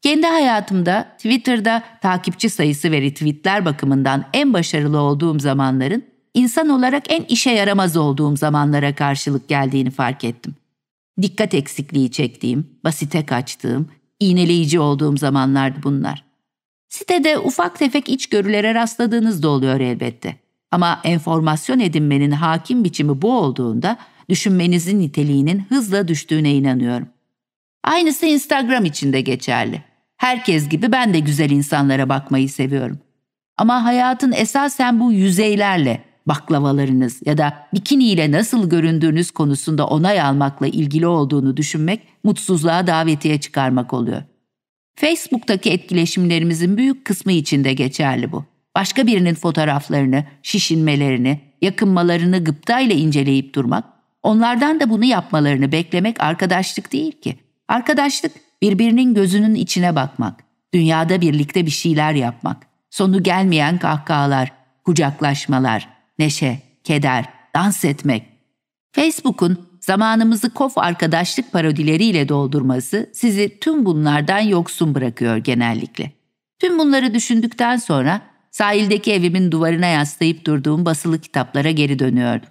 Kendi hayatımda Twitter'da takipçi sayısı ve retweetler bakımından en başarılı olduğum zamanların insan olarak en işe yaramaz olduğum zamanlara karşılık geldiğini fark ettim. Dikkat eksikliği çektiğim, basite kaçtığım, iğneleyici olduğum zamanlardı bunlar. Sitede ufak tefek içgörülere rastladığınız da oluyor elbette. Ama enformasyon edinmenin hakim biçimi bu olduğunda düşünmenizin niteliğinin hızla düştüğüne inanıyorum. Aynısı Instagram için de geçerli. Herkes gibi ben de güzel insanlara bakmayı seviyorum. Ama hayatın esasen bu yüzeylerle, baklavalarınız ya da bikini ile nasıl göründüğünüz konusunda onay almakla ilgili olduğunu düşünmek mutsuzluğa davetiye çıkarmak oluyor. Facebook'taki etkileşimlerimizin büyük kısmı için de geçerli bu. Başka birinin fotoğraflarını, şişinmelerini, yakınmalarını gıpta ile inceleyip durmak, onlardan da bunu yapmalarını beklemek arkadaşlık değil ki. Arkadaşlık birbirinin gözünün içine bakmak, dünyada birlikte bir şeyler yapmak, sonu gelmeyen kahkahalar, kucaklaşmalar, neşe, keder, dans etmek. Facebook'un zamanımızı kof arkadaşlık parodileriyle doldurması sizi tüm bunlardan yoksun bırakıyor genellikle. Tüm bunları düşündükten sonra sahildeki evimin duvarına yaslayıp durduğum basılı kitaplara geri dönüyordum.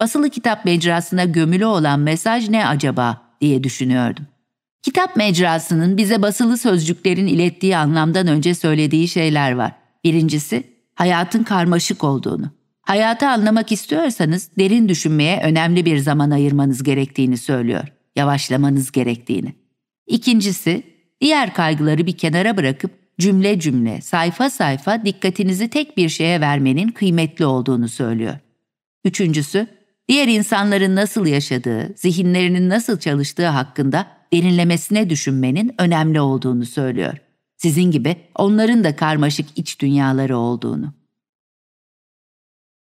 Basılı kitap mecrasına gömülü olan mesaj ne acaba diye düşünüyordum. Kitap mecrasının bize basılı sözcüklerin ilettiği anlamdan önce söylediği şeyler var. Birincisi, hayatın karmaşık olduğunu. Hayatı anlamak istiyorsanız derin düşünmeye önemli bir zaman ayırmanız gerektiğini söylüyor. Yavaşlamanız gerektiğini. İkincisi, diğer kaygıları bir kenara bırakıp cümle cümle, sayfa sayfa dikkatinizi tek bir şeye vermenin kıymetli olduğunu söylüyor. Üçüncüsü, diğer insanların nasıl yaşadığı, zihinlerinin nasıl çalıştığı hakkında derinlemesine düşünmenin önemli olduğunu söylüyor. Sizin gibi onların da karmaşık iç dünyaları olduğunu.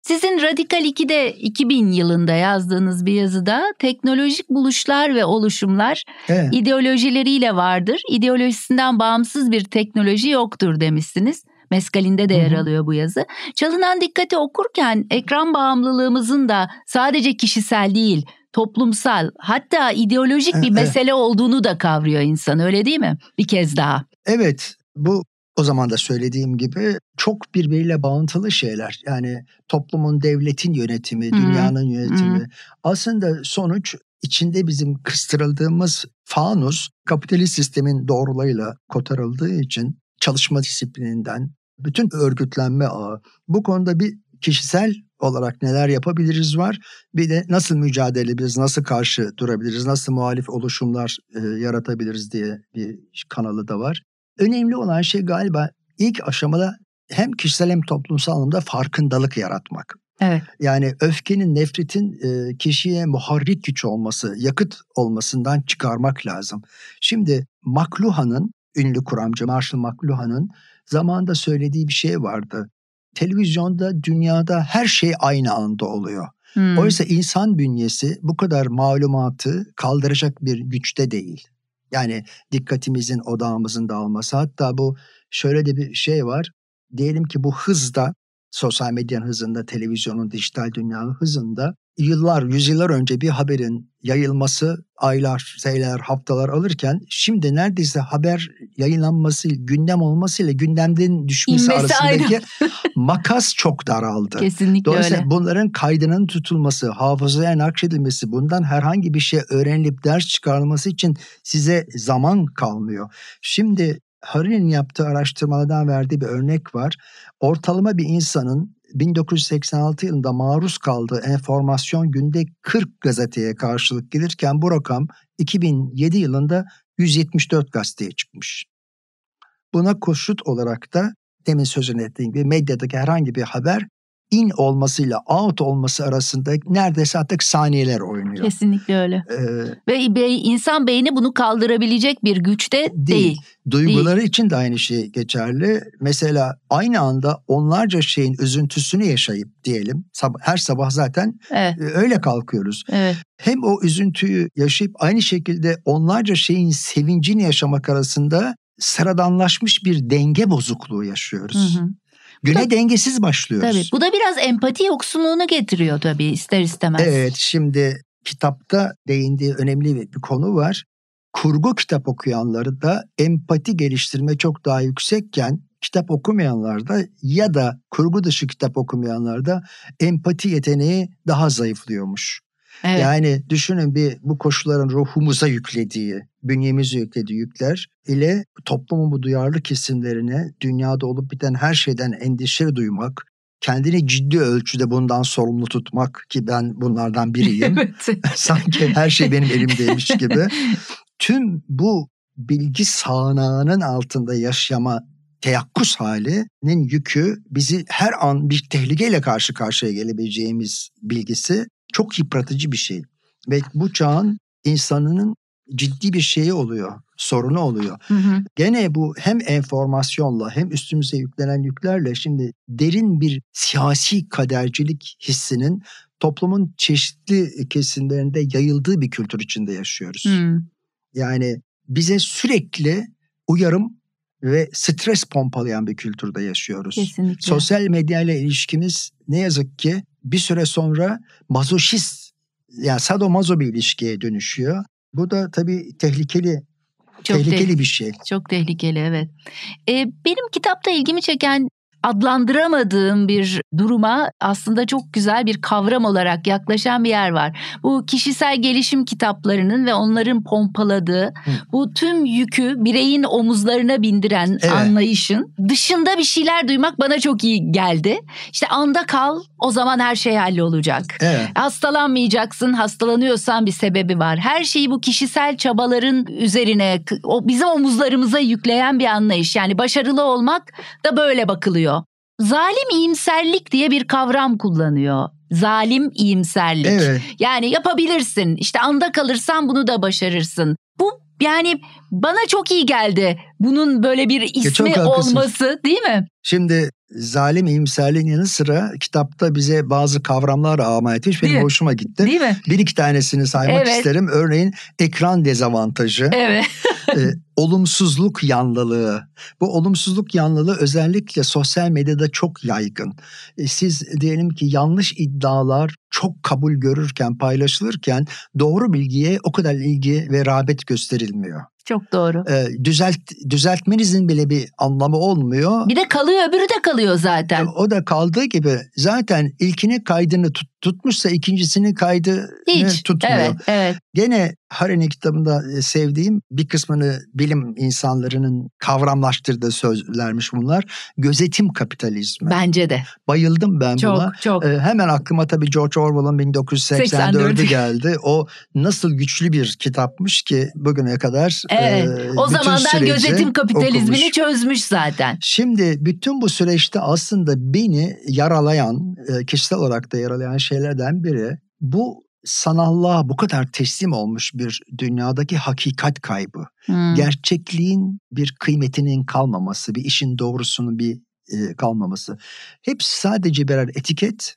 Sizin Radikal 2'de 2000 yılında yazdığınız bir yazıda teknolojik buluşlar ve oluşumlar evet. ideolojileriyle vardır. İdeolojisinden bağımsız bir teknoloji yoktur demişsiniz. Meskalinde de yer alıyor bu yazı. Çalınan dikkati okurken ekran bağımlılığımızın da sadece kişisel değil, toplumsal hatta ideolojik bir mesele olduğunu da kavruyor insan öyle değil mi? Bir kez daha. Evet bu o zaman da söylediğim gibi çok birbiriyle bağıntılı şeyler. Yani toplumun, devletin yönetimi, dünyanın yönetimi. Hmm. Aslında sonuç içinde bizim kıstırıldığımız fanus kapitalist sistemin doğrularıyla kotarıldığı için çalışma disiplininden, bütün örgütlenme ağı. Bu konuda bir kişisel olarak neler yapabiliriz var. Bir de nasıl mücadele biz nasıl karşı durabiliriz, nasıl muhalif oluşumlar e, yaratabiliriz diye bir kanalı da var. Önemli olan şey galiba ilk aşamada hem kişisel hem toplumsal anlamda farkındalık yaratmak. Evet. Yani öfkenin, nefretin e, kişiye muharrik güç olması, yakıt olmasından çıkarmak lazım. Şimdi McLuhan'ın, ünlü kuramcı Marshall McLuhan'ın zamanında söylediği bir şey vardı. Televizyonda dünyada her şey aynı anda oluyor. Hmm. Oysa insan bünyesi bu kadar malumatı kaldıracak bir güçte değil. Yani dikkatimizin, odağımızın dağılması. Hatta bu şöyle de bir şey var. Diyelim ki bu hızda, sosyal medyanın hızında, televizyonun, dijital dünyanın hızında yıllar, yüzyıllar önce bir haberin yayılması aylar, seyler, haftalar alırken şimdi neredeyse haber yayınlanması, gündem olmasıyla gündemden düşmesi İnmesi arasındaki <laughs> makas çok daraldı. Kesinlikle Dolayısıyla öyle. bunların kaydının tutulması, hafızaya nakşedilmesi, bundan herhangi bir şey öğrenilip ders çıkarılması için size zaman kalmıyor. Şimdi Harry'nin yaptığı araştırmalardan verdiği bir örnek var. Ortalama bir insanın 1986 yılında maruz kaldığı enformasyon günde 40 gazeteye karşılık gelirken bu rakam 2007 yılında 174 gazeteye çıkmış. Buna koşut olarak da demin sözünü ettiğim gibi medyadaki herhangi bir haber in olmasıyla out olması arasında neredeyse artık saniyeler oynuyor. Kesinlikle öyle. Ee, Ve be, insan beyni bunu kaldırabilecek bir güçte de değil. değil. Duyguları değil. için de aynı şey geçerli. Mesela aynı anda onlarca şeyin üzüntüsünü yaşayıp diyelim sab- her sabah zaten evet. E, öyle kalkıyoruz. Evet. Hem o üzüntüyü yaşayıp aynı şekilde onlarca şeyin sevincini yaşamak arasında sıradanlaşmış bir denge bozukluğu yaşıyoruz. Hı hı. Güne da, dengesiz başlıyoruz. Tabii bu da biraz empati yoksunluğunu getiriyor tabii ister istemez. Evet şimdi kitapta değindiği önemli bir konu var. Kurgu kitap okuyanları da empati geliştirme çok daha yüksekken kitap okumayanlarda ya da kurgu dışı kitap okumayanlarda empati yeteneği daha zayıflıyormuş. Evet. Yani düşünün bir bu koşulların ruhumuza yüklediği, bünyemize yüklediği yükler ile toplumun bu duyarlı kesimlerine dünyada olup biten her şeyden endişe duymak, kendini ciddi ölçüde bundan sorumlu tutmak ki ben bunlardan biriyim. <laughs> evet. <laughs> Sanki her şey benim elimdeymiş gibi. Tüm bu bilgi sağanağının altında yaşama teyakkuz halinin yükü bizi her an bir tehlikeyle karşı karşıya gelebileceğimiz bilgisi çok yıpratıcı bir şey. Ve bu çağın insanının ciddi bir şeyi oluyor, sorunu oluyor. Hı hı. Gene bu hem enformasyonla hem üstümüze yüklenen yüklerle şimdi derin bir siyasi kadercilik hissinin toplumun çeşitli kesimlerinde yayıldığı bir kültür içinde yaşıyoruz. Hı. Yani bize sürekli uyarım ve stres pompalayan bir kültürde yaşıyoruz. Kesinlikle. Sosyal medyayla ilişkimiz ne yazık ki bir süre sonra mazoşist yani sadomazo bir ilişkiye dönüşüyor. Bu da tabii tehlikeli çok tehlikeli te- bir şey. Çok tehlikeli evet. Ee, benim kitapta ilgimi çeken adlandıramadığım bir duruma aslında çok güzel bir kavram olarak yaklaşan bir yer var. Bu kişisel gelişim kitaplarının ve onların pompaladığı bu tüm yükü bireyin omuzlarına bindiren evet. anlayışın dışında bir şeyler duymak bana çok iyi geldi. İşte anda kal o zaman her şey hallolacak. Evet. Hastalanmayacaksın hastalanıyorsan bir sebebi var. Her şeyi bu kişisel çabaların üzerine o bizim omuzlarımıza yükleyen bir anlayış. Yani başarılı olmak da böyle bakılıyor zalim iyimserlik diye bir kavram kullanıyor. Zalim iyimserlik. Evet. Yani yapabilirsin. İşte anda kalırsan bunu da başarırsın. Bu yani bana çok iyi geldi bunun böyle bir ismi olması değil mi? Şimdi zalim iyimserliğin yanı sıra kitapta bize bazı kavramlar ama etmiş. Benim Değil hoşuma gitti. Değil mi? Bir iki tanesini saymak evet. isterim. Örneğin ekran dezavantajı. Evet. <laughs> e, olumsuzluk yanlılığı. Bu olumsuzluk yanlılığı özellikle sosyal medyada çok yaygın. E, siz diyelim ki yanlış iddialar çok kabul görürken, paylaşılırken doğru bilgiye o kadar ilgi ve rağbet gösterilmiyor. Çok doğru. Ee, düzelt düzeltmenizin bile bir anlamı olmuyor. Bir de kalıyor, öbürü de kalıyor zaten. Ee, o da kaldığı gibi zaten ilkini kaydını tut, tutmuşsa ikincisinin kaydı tutmuyor. Evet, evet. Gene Haren'in kitabında e, sevdiğim bir kısmını bilim insanlarının kavramlaştırdığı sözlermiş bunlar. Gözetim kapitalizmi. Bence de. Bayıldım ben çok, buna. Çok çok. E, hemen aklıma tabii George Orwell'ın 1984'ü geldi. O nasıl güçlü bir kitapmış ki bugüne kadar e, Evet. E, o zamandan gözetim kapitalizmini okumuş. çözmüş zaten. Şimdi bütün bu süreçte aslında beni yaralayan, kişisel olarak da yaralayan şeylerden biri bu sanallığa bu kadar teslim olmuş bir dünyadaki hakikat kaybı, hmm. gerçekliğin bir kıymetinin kalmaması, bir işin doğrusunun bir e, kalmaması. Hepsi sadece birer etiket,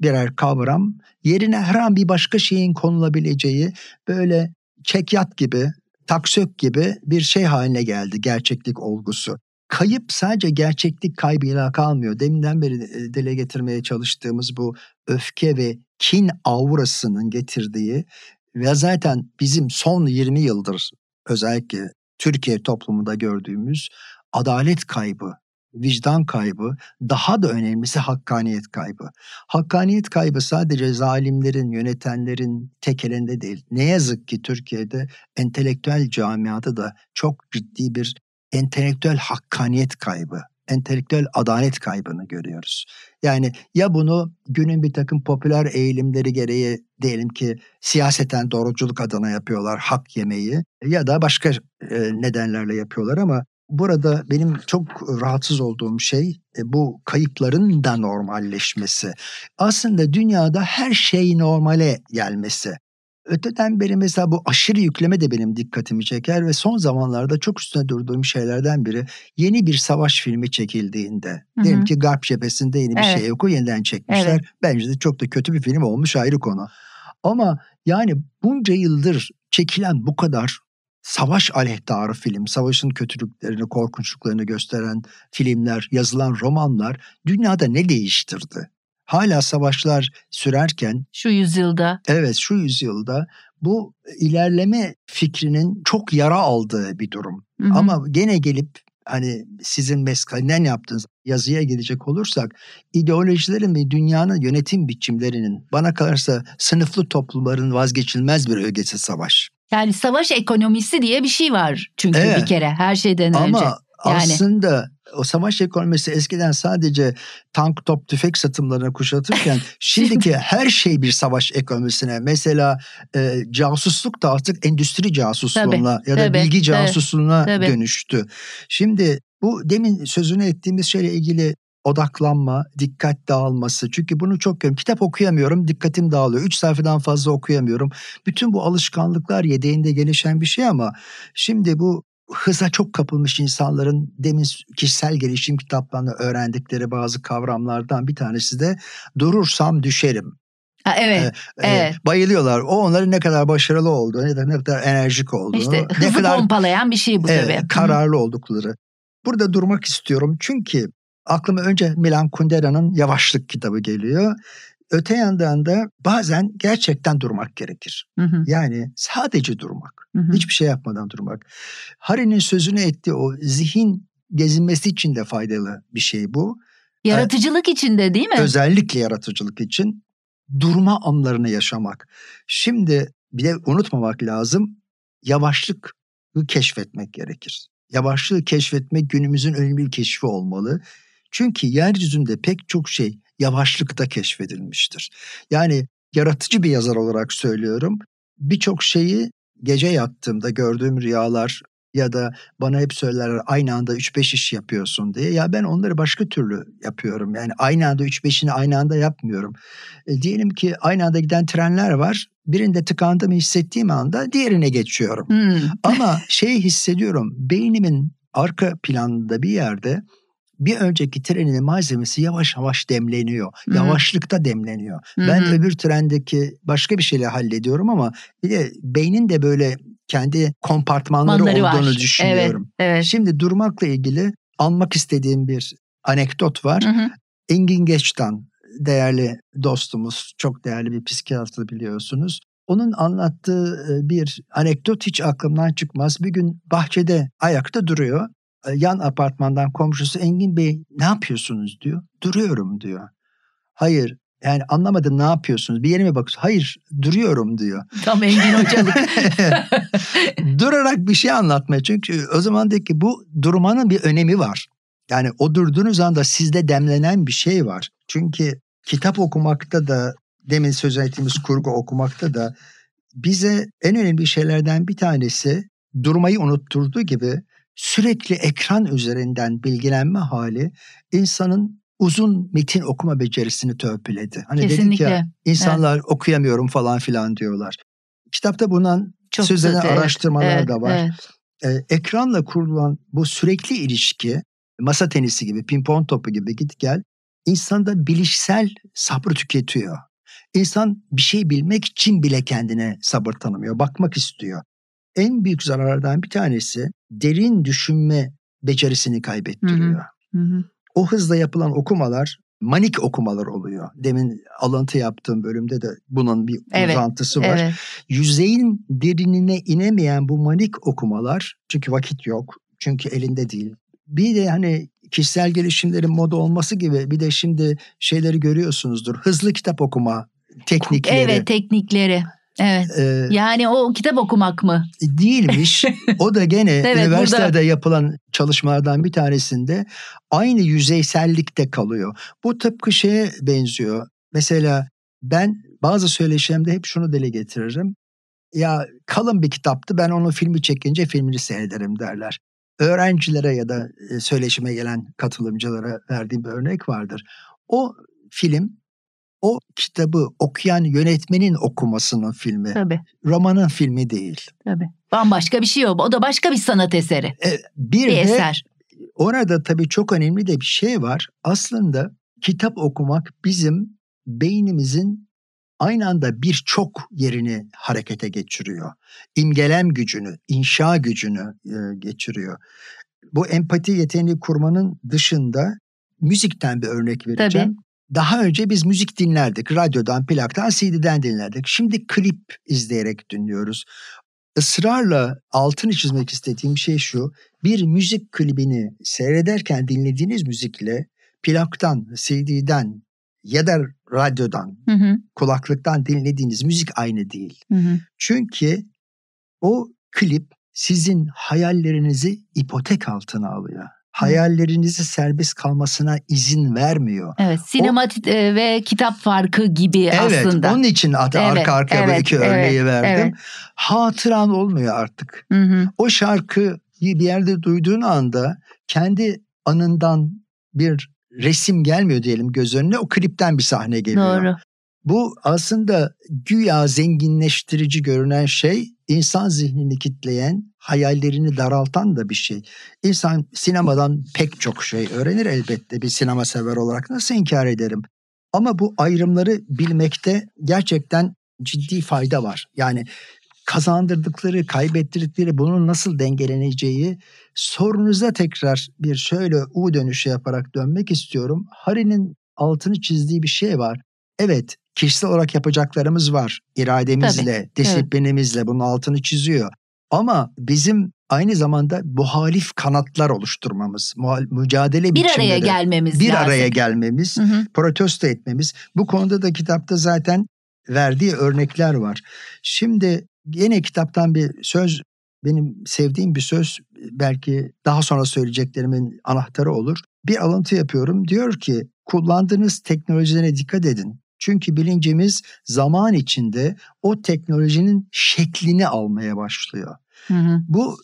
birer kavram. Yerine her an bir başka şeyin konulabileceği böyle çekyat gibi, taksök gibi bir şey haline geldi gerçeklik olgusu kayıp sadece gerçeklik kaybıyla kalmıyor. Deminden beri e, dile getirmeye çalıştığımız bu öfke ve kin aurasının getirdiği ve zaten bizim son 20 yıldır özellikle Türkiye toplumunda gördüğümüz adalet kaybı, vicdan kaybı, daha da önemlisi hakkaniyet kaybı. Hakkaniyet kaybı sadece zalimlerin, yönetenlerin tekelinde değil. Ne yazık ki Türkiye'de entelektüel camiada da çok ciddi bir entelektüel hakkaniyet kaybı, entelektüel adalet kaybını görüyoruz. Yani ya bunu günün bir takım popüler eğilimleri gereği diyelim ki siyaseten doğruculuk adına yapıyorlar hak yemeği ya da başka e, nedenlerle yapıyorlar ama burada benim çok rahatsız olduğum şey e, bu kayıpların da normalleşmesi. Aslında dünyada her şey normale gelmesi. Öteden beri mesela bu aşırı yükleme de benim dikkatimi çeker ve son zamanlarda çok üstüne durduğum şeylerden biri yeni bir savaş filmi çekildiğinde. hı Diyelim ki Garp cephesinde yeni bir şey yok o yeniden çekmişler. Evet. Bence de çok da kötü bir film olmuş ayrı konu. Ama yani bunca yıldır çekilen bu kadar savaş aleyhtarı film, savaşın kötülüklerini, korkunçluklarını gösteren filmler, yazılan romanlar dünyada ne değiştirdi? hala savaşlar sürerken şu yüzyılda evet şu yüzyılda bu ilerleme fikrinin çok yara aldığı bir durum. Hı hı. Ama gene gelip hani sizin meskanen yaptığınız yazıya gelecek olursak ideolojilerin ve dünyanın yönetim biçimlerinin bana kalırsa sınıflı toplumların vazgeçilmez bir ögesi savaş. Yani savaş ekonomisi diye bir şey var çünkü evet. bir kere her şeyden Ama önce. Yani... Aslında o savaş ekonomisi eskiden sadece tank top tüfek satımlarına kuşatırken <laughs> şimdiki her şey bir savaş ekonomisine. Mesela e, casusluk da artık endüstri casusluğuna tabii, ya da tabii, bilgi casusluğuna tabii, dönüştü. Şimdi bu demin sözünü ettiğimiz şeyle ilgili odaklanma, dikkat dağılması. Çünkü bunu çok görüyorum. Kitap okuyamıyorum, dikkatim dağılıyor. Üç sayfadan fazla okuyamıyorum. Bütün bu alışkanlıklar yedeğinde gelişen bir şey ama şimdi bu hıza çok kapılmış insanların demin kişisel gelişim kitaplarında öğrendikleri bazı kavramlardan bir tanesi de durursam düşerim. Ha, evet, ee, e, evet. Bayılıyorlar. O onların ne kadar başarılı olduğunu, ne kadar, enerjik olduğunu. İşte hızı ne kadar, pompalayan bir şey bu e, Kararlı oldukları. Burada durmak istiyorum çünkü aklıma önce Milan Kundera'nın Yavaşlık kitabı geliyor. Öte yandan da bazen gerçekten durmak gerekir. Hı hı. Yani sadece durmak. Hı hı. Hiçbir şey yapmadan durmak. Harin'in sözünü etti o zihin gezinmesi için de faydalı bir şey bu. Yaratıcılık ee, için de değil mi? Özellikle yaratıcılık için durma anlarını yaşamak. Şimdi bir de unutmamak lazım yavaşlık keşfetmek gerekir. Yavaşlığı keşfetmek günümüzün önemli bir keşfi olmalı. Çünkü yeryüzünde pek çok şey yavaşlıkta keşfedilmiştir. Yani yaratıcı bir yazar olarak söylüyorum. Birçok şeyi gece yattığımda gördüğüm rüyalar ya da bana hep söylerler aynı anda 3-5 iş yapıyorsun diye. Ya ben onları başka türlü yapıyorum. Yani aynı anda 3-5'ini aynı anda yapmıyorum. E, diyelim ki aynı anda giden trenler var. Birinde tıkandığımı hissettiğim anda diğerine geçiyorum. Hmm. Ama <laughs> şey hissediyorum. Beynimin arka planında bir yerde bir önceki trenin malzemesi yavaş yavaş demleniyor. Hı-hı. Yavaşlıkta demleniyor. Hı-hı. Ben öbür trendeki başka bir şeyle hallediyorum ama bir de beynin de böyle kendi kompartmanları Manları olduğunu var. düşünüyorum. Evet, evet. Şimdi durmakla ilgili almak istediğim bir anekdot var. Hı-hı. Engin Geçtan değerli dostumuz, çok değerli bir psikiyatrı biliyorsunuz. Onun anlattığı e, bir anekdot hiç aklımdan çıkmaz. Bir gün bahçede ayakta duruyor e, yan apartmandan komşusu Engin Bey ne yapıyorsunuz diyor. Duruyorum diyor. Hayır yani anlamadım ne yapıyorsunuz? Bir mi bakıyorsunuz Hayır duruyorum diyor. <laughs> Tam Engin Hocalık. <laughs> Durarak bir şey anlatmaya. Çünkü o zaman de ki bu durmanın bir önemi var. Yani o durduğunuz anda sizde demlenen bir şey var. Çünkü kitap okumakta da demin söz ettiğimiz kurgu okumakta da bize en önemli şeylerden bir tanesi durmayı unutturduğu gibi sürekli ekran üzerinden bilgilenme hali insanın uzun metin okuma becerisini törpüledi. Hani Kesinlikle. dedik ya insanlar evet. okuyamıyorum falan filan diyorlar. Kitapta bundan Çok söz eden araştırmalar evet, da var. Evet. Ee, ekranla kurulan bu sürekli ilişki masa tenisi gibi, pimpon topu gibi git gel insanda bilişsel sabır tüketiyor. İnsan bir şey bilmek için bile kendine sabır tanımıyor, bakmak istiyor. En büyük zararlardan bir tanesi derin düşünme becerisini kaybettiriyor. Hı hı. O hızla yapılan okumalar manik okumalar oluyor. Demin alıntı yaptığım bölümde de bunun bir evet, uzantısı var. Evet. Yüzeyin derinine inemeyen bu manik okumalar çünkü vakit yok, çünkü elinde değil. Bir de hani kişisel gelişimlerin moda olması gibi bir de şimdi şeyleri görüyorsunuzdur. Hızlı kitap okuma teknikleri. Evet teknikleri. Evet. Ee, yani o kitap okumak mı? Değilmiş. O da gene <laughs> evet, üniversitede burada. yapılan çalışmalardan bir tanesinde aynı yüzeysellikte kalıyor. Bu tıpkı şeye benziyor. Mesela ben bazı söyleşimde hep şunu dile getiririm. Ya kalın bir kitaptı ben onu filmi çekince filmini seyrederim derler. Öğrencilere ya da e, söyleşime gelen katılımcılara verdiğim bir örnek vardır. O film o kitabı okuyan yönetmenin okumasının filmi. Tabii. Romanın filmi değil. Tabii. Bambaşka bir şey o. O da başka bir sanat eseri. Ee, bir, bir de, eser. Orada tabii çok önemli de bir şey var. Aslında kitap okumak bizim beynimizin aynı anda birçok yerini harekete geçiriyor. İmgelem gücünü, inşa gücünü e, geçiriyor. Bu empati yeteneği kurmanın dışında müzikten bir örnek vereceğim. Tabii. Daha önce biz müzik dinlerdik. Radyodan, plaktan, CD'den dinlerdik. Şimdi klip izleyerek dinliyoruz. Israrla altını çizmek istediğim şey şu. Bir müzik klibini seyrederken dinlediğiniz müzikle plaktan, CD'den ya da radyodan, hı hı. kulaklıktan dinlediğiniz müzik aynı değil. Hı hı. Çünkü o klip sizin hayallerinizi ipotek altına alıyor hayallerinizi serbest kalmasına izin vermiyor. Evet, sinematik o, e, ve kitap farkı gibi evet, aslında. Evet, onun için at, evet, arka arkaya evet, böyle iki evet, örneği verdim. Evet. Hatıran olmuyor artık. Hı hı. O şarkıyı bir yerde duyduğun anda kendi anından bir resim gelmiyor diyelim göz önüne. O klipten bir sahne geliyor. Doğru. Bu aslında güya zenginleştirici görünen şey insan zihnini kitleyen, hayallerini daraltan da bir şey. İnsan sinemadan pek çok şey öğrenir elbette bir sinema sever olarak nasıl inkar ederim. Ama bu ayrımları bilmekte gerçekten ciddi fayda var. Yani kazandırdıkları, kaybettirdikleri bunun nasıl dengeleneceği sorunuza tekrar bir şöyle U dönüşü yaparak dönmek istiyorum. Harin'in altını çizdiği bir şey var. Evet, kişisel olarak yapacaklarımız var. İrademizle, Tabii. disiplinimizle evet. bunun altını çiziyor. Ama bizim aynı zamanda muhalif kanatlar oluşturmamız, mücadele bir biçimleri, araya gelmemiz, bir lazım. araya gelmemiz, hı hı. protesto etmemiz. Bu konuda da kitapta zaten verdiği örnekler var. Şimdi yine kitaptan bir söz benim sevdiğim bir söz belki daha sonra söyleyeceklerimin anahtarı olur. Bir alıntı yapıyorum. Diyor ki kullandığınız teknolojilere dikkat edin. Çünkü bilincimiz zaman içinde o teknolojinin şeklini almaya başlıyor. Hı hı. Bu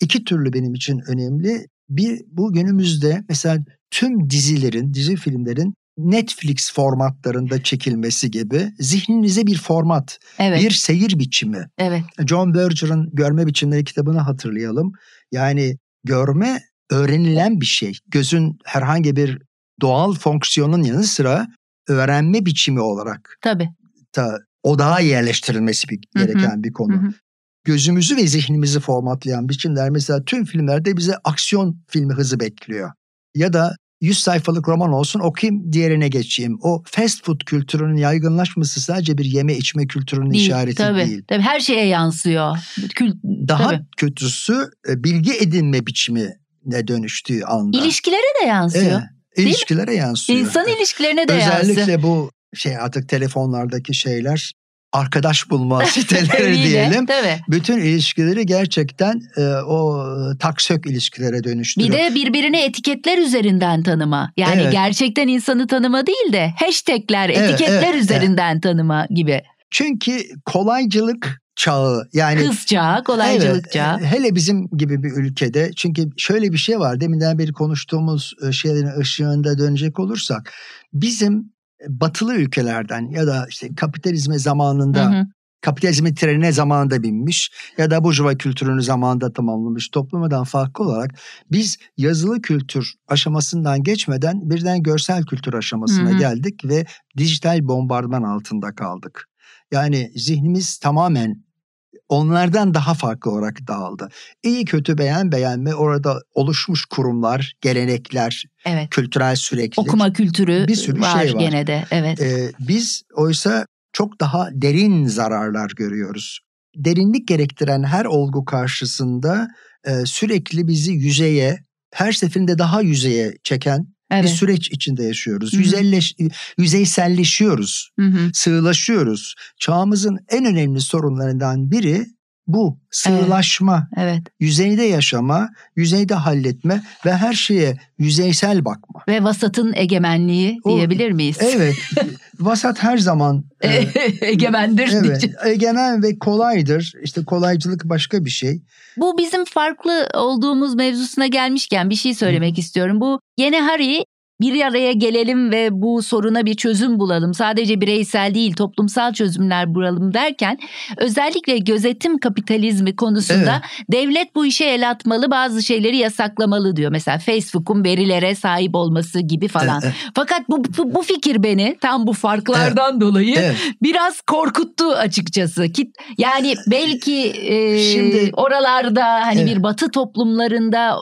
iki türlü benim için önemli. Bir bu günümüzde mesela tüm dizilerin, dizi filmlerin Netflix formatlarında çekilmesi gibi zihninize bir format, evet. bir seyir biçimi. Evet. John Berger'ın Görme Biçimleri kitabını hatırlayalım. Yani görme öğrenilen bir şey. Gözün herhangi bir doğal fonksiyonun yanı sıra öğrenme biçimi olarak Tabii. Ta, o daha yerleştirilmesi bir, gereken bir konu. Gözümüzü ve zihnimizi formatlayan biçimler mesela tüm filmlerde bize aksiyon filmi hızı bekliyor. Ya da 100 sayfalık roman olsun okuyayım diğerine geçeyim. O fast food kültürünün yaygınlaşması sadece bir yeme içme kültürünün değil, işareti tabii, değil. Tabii her şeye yansıyor. Kül Daha tabii. kötüsü e, bilgi edinme biçimi ne dönüştüğü anda. İlişkilere de yansıyor. Ee, ilişkilere yansıyor. İnsan ilişkilerine de Özellikle yansıyor. Özellikle bu şey artık telefonlardaki şeyler arkadaş bulma <laughs> siteleri diyelim. Tabii. Bütün ilişkileri gerçekten e, o taksök ilişkilere dönüştürüyor. Bir de birbirini etiketler üzerinden tanıma. Yani evet. gerçekten insanı tanıma değil de hashtagler, evet, etiketler evet, üzerinden evet. tanıma gibi. Çünkü kolaycılık çağı yani hız çağı, kolaycılık e, hele, bizim gibi bir ülkede çünkü şöyle bir şey var deminden beri konuştuğumuz e, şeylerin ışığında dönecek olursak bizim e, batılı ülkelerden ya da işte kapitalizme zamanında hı hı. kapitalizmin trenine zamanında binmiş ya da burjuva kültürünü zamanında tamamlamış toplumadan farklı olarak biz yazılı kültür aşamasından geçmeden birden görsel kültür aşamasına hı hı. geldik ve dijital bombardıman altında kaldık. Yani zihnimiz tamamen onlardan daha farklı olarak dağıldı. İyi kötü beğen beğenme orada oluşmuş kurumlar, gelenekler, evet. kültürel süreklilik. Okuma kültürü bir sürü var, şey var. gene de. Evet. Ee, biz oysa çok daha derin zararlar görüyoruz. Derinlik gerektiren her olgu karşısında e, sürekli bizi yüzeye, her seferinde daha yüzeye çeken Evet. Bir süreç içinde yaşıyoruz. Yüzelleş, yüzeyselleşiyoruz. Hı-hı. Sığlaşıyoruz. Çağımızın en önemli sorunlarından biri bu sırlaşma, evet, evet. yüzeyde yaşama, yüzeyde halletme ve her şeye yüzeysel bakma. Ve vasatın egemenliği diyebilir miyiz? Evet. <laughs> vasat her zaman e, <laughs> egemendir. Evet. Egemen ve kolaydır. İşte kolaycılık başka bir şey. Bu bizim farklı olduğumuz mevzusuna gelmişken bir şey söylemek Hı. istiyorum. Bu Yenehari bir araya gelelim ve bu soruna bir çözüm bulalım. Sadece bireysel değil toplumsal çözümler bulalım derken özellikle gözetim kapitalizmi konusunda evet. devlet bu işe el atmalı bazı şeyleri yasaklamalı diyor. Mesela Facebook'un verilere sahip olması gibi falan. Evet. Fakat bu, bu, bu fikir beni tam bu farklardan evet. dolayı evet. biraz korkuttu açıkçası. Yani belki e, Şimdi, oralarda hani evet. bir batı toplumlarında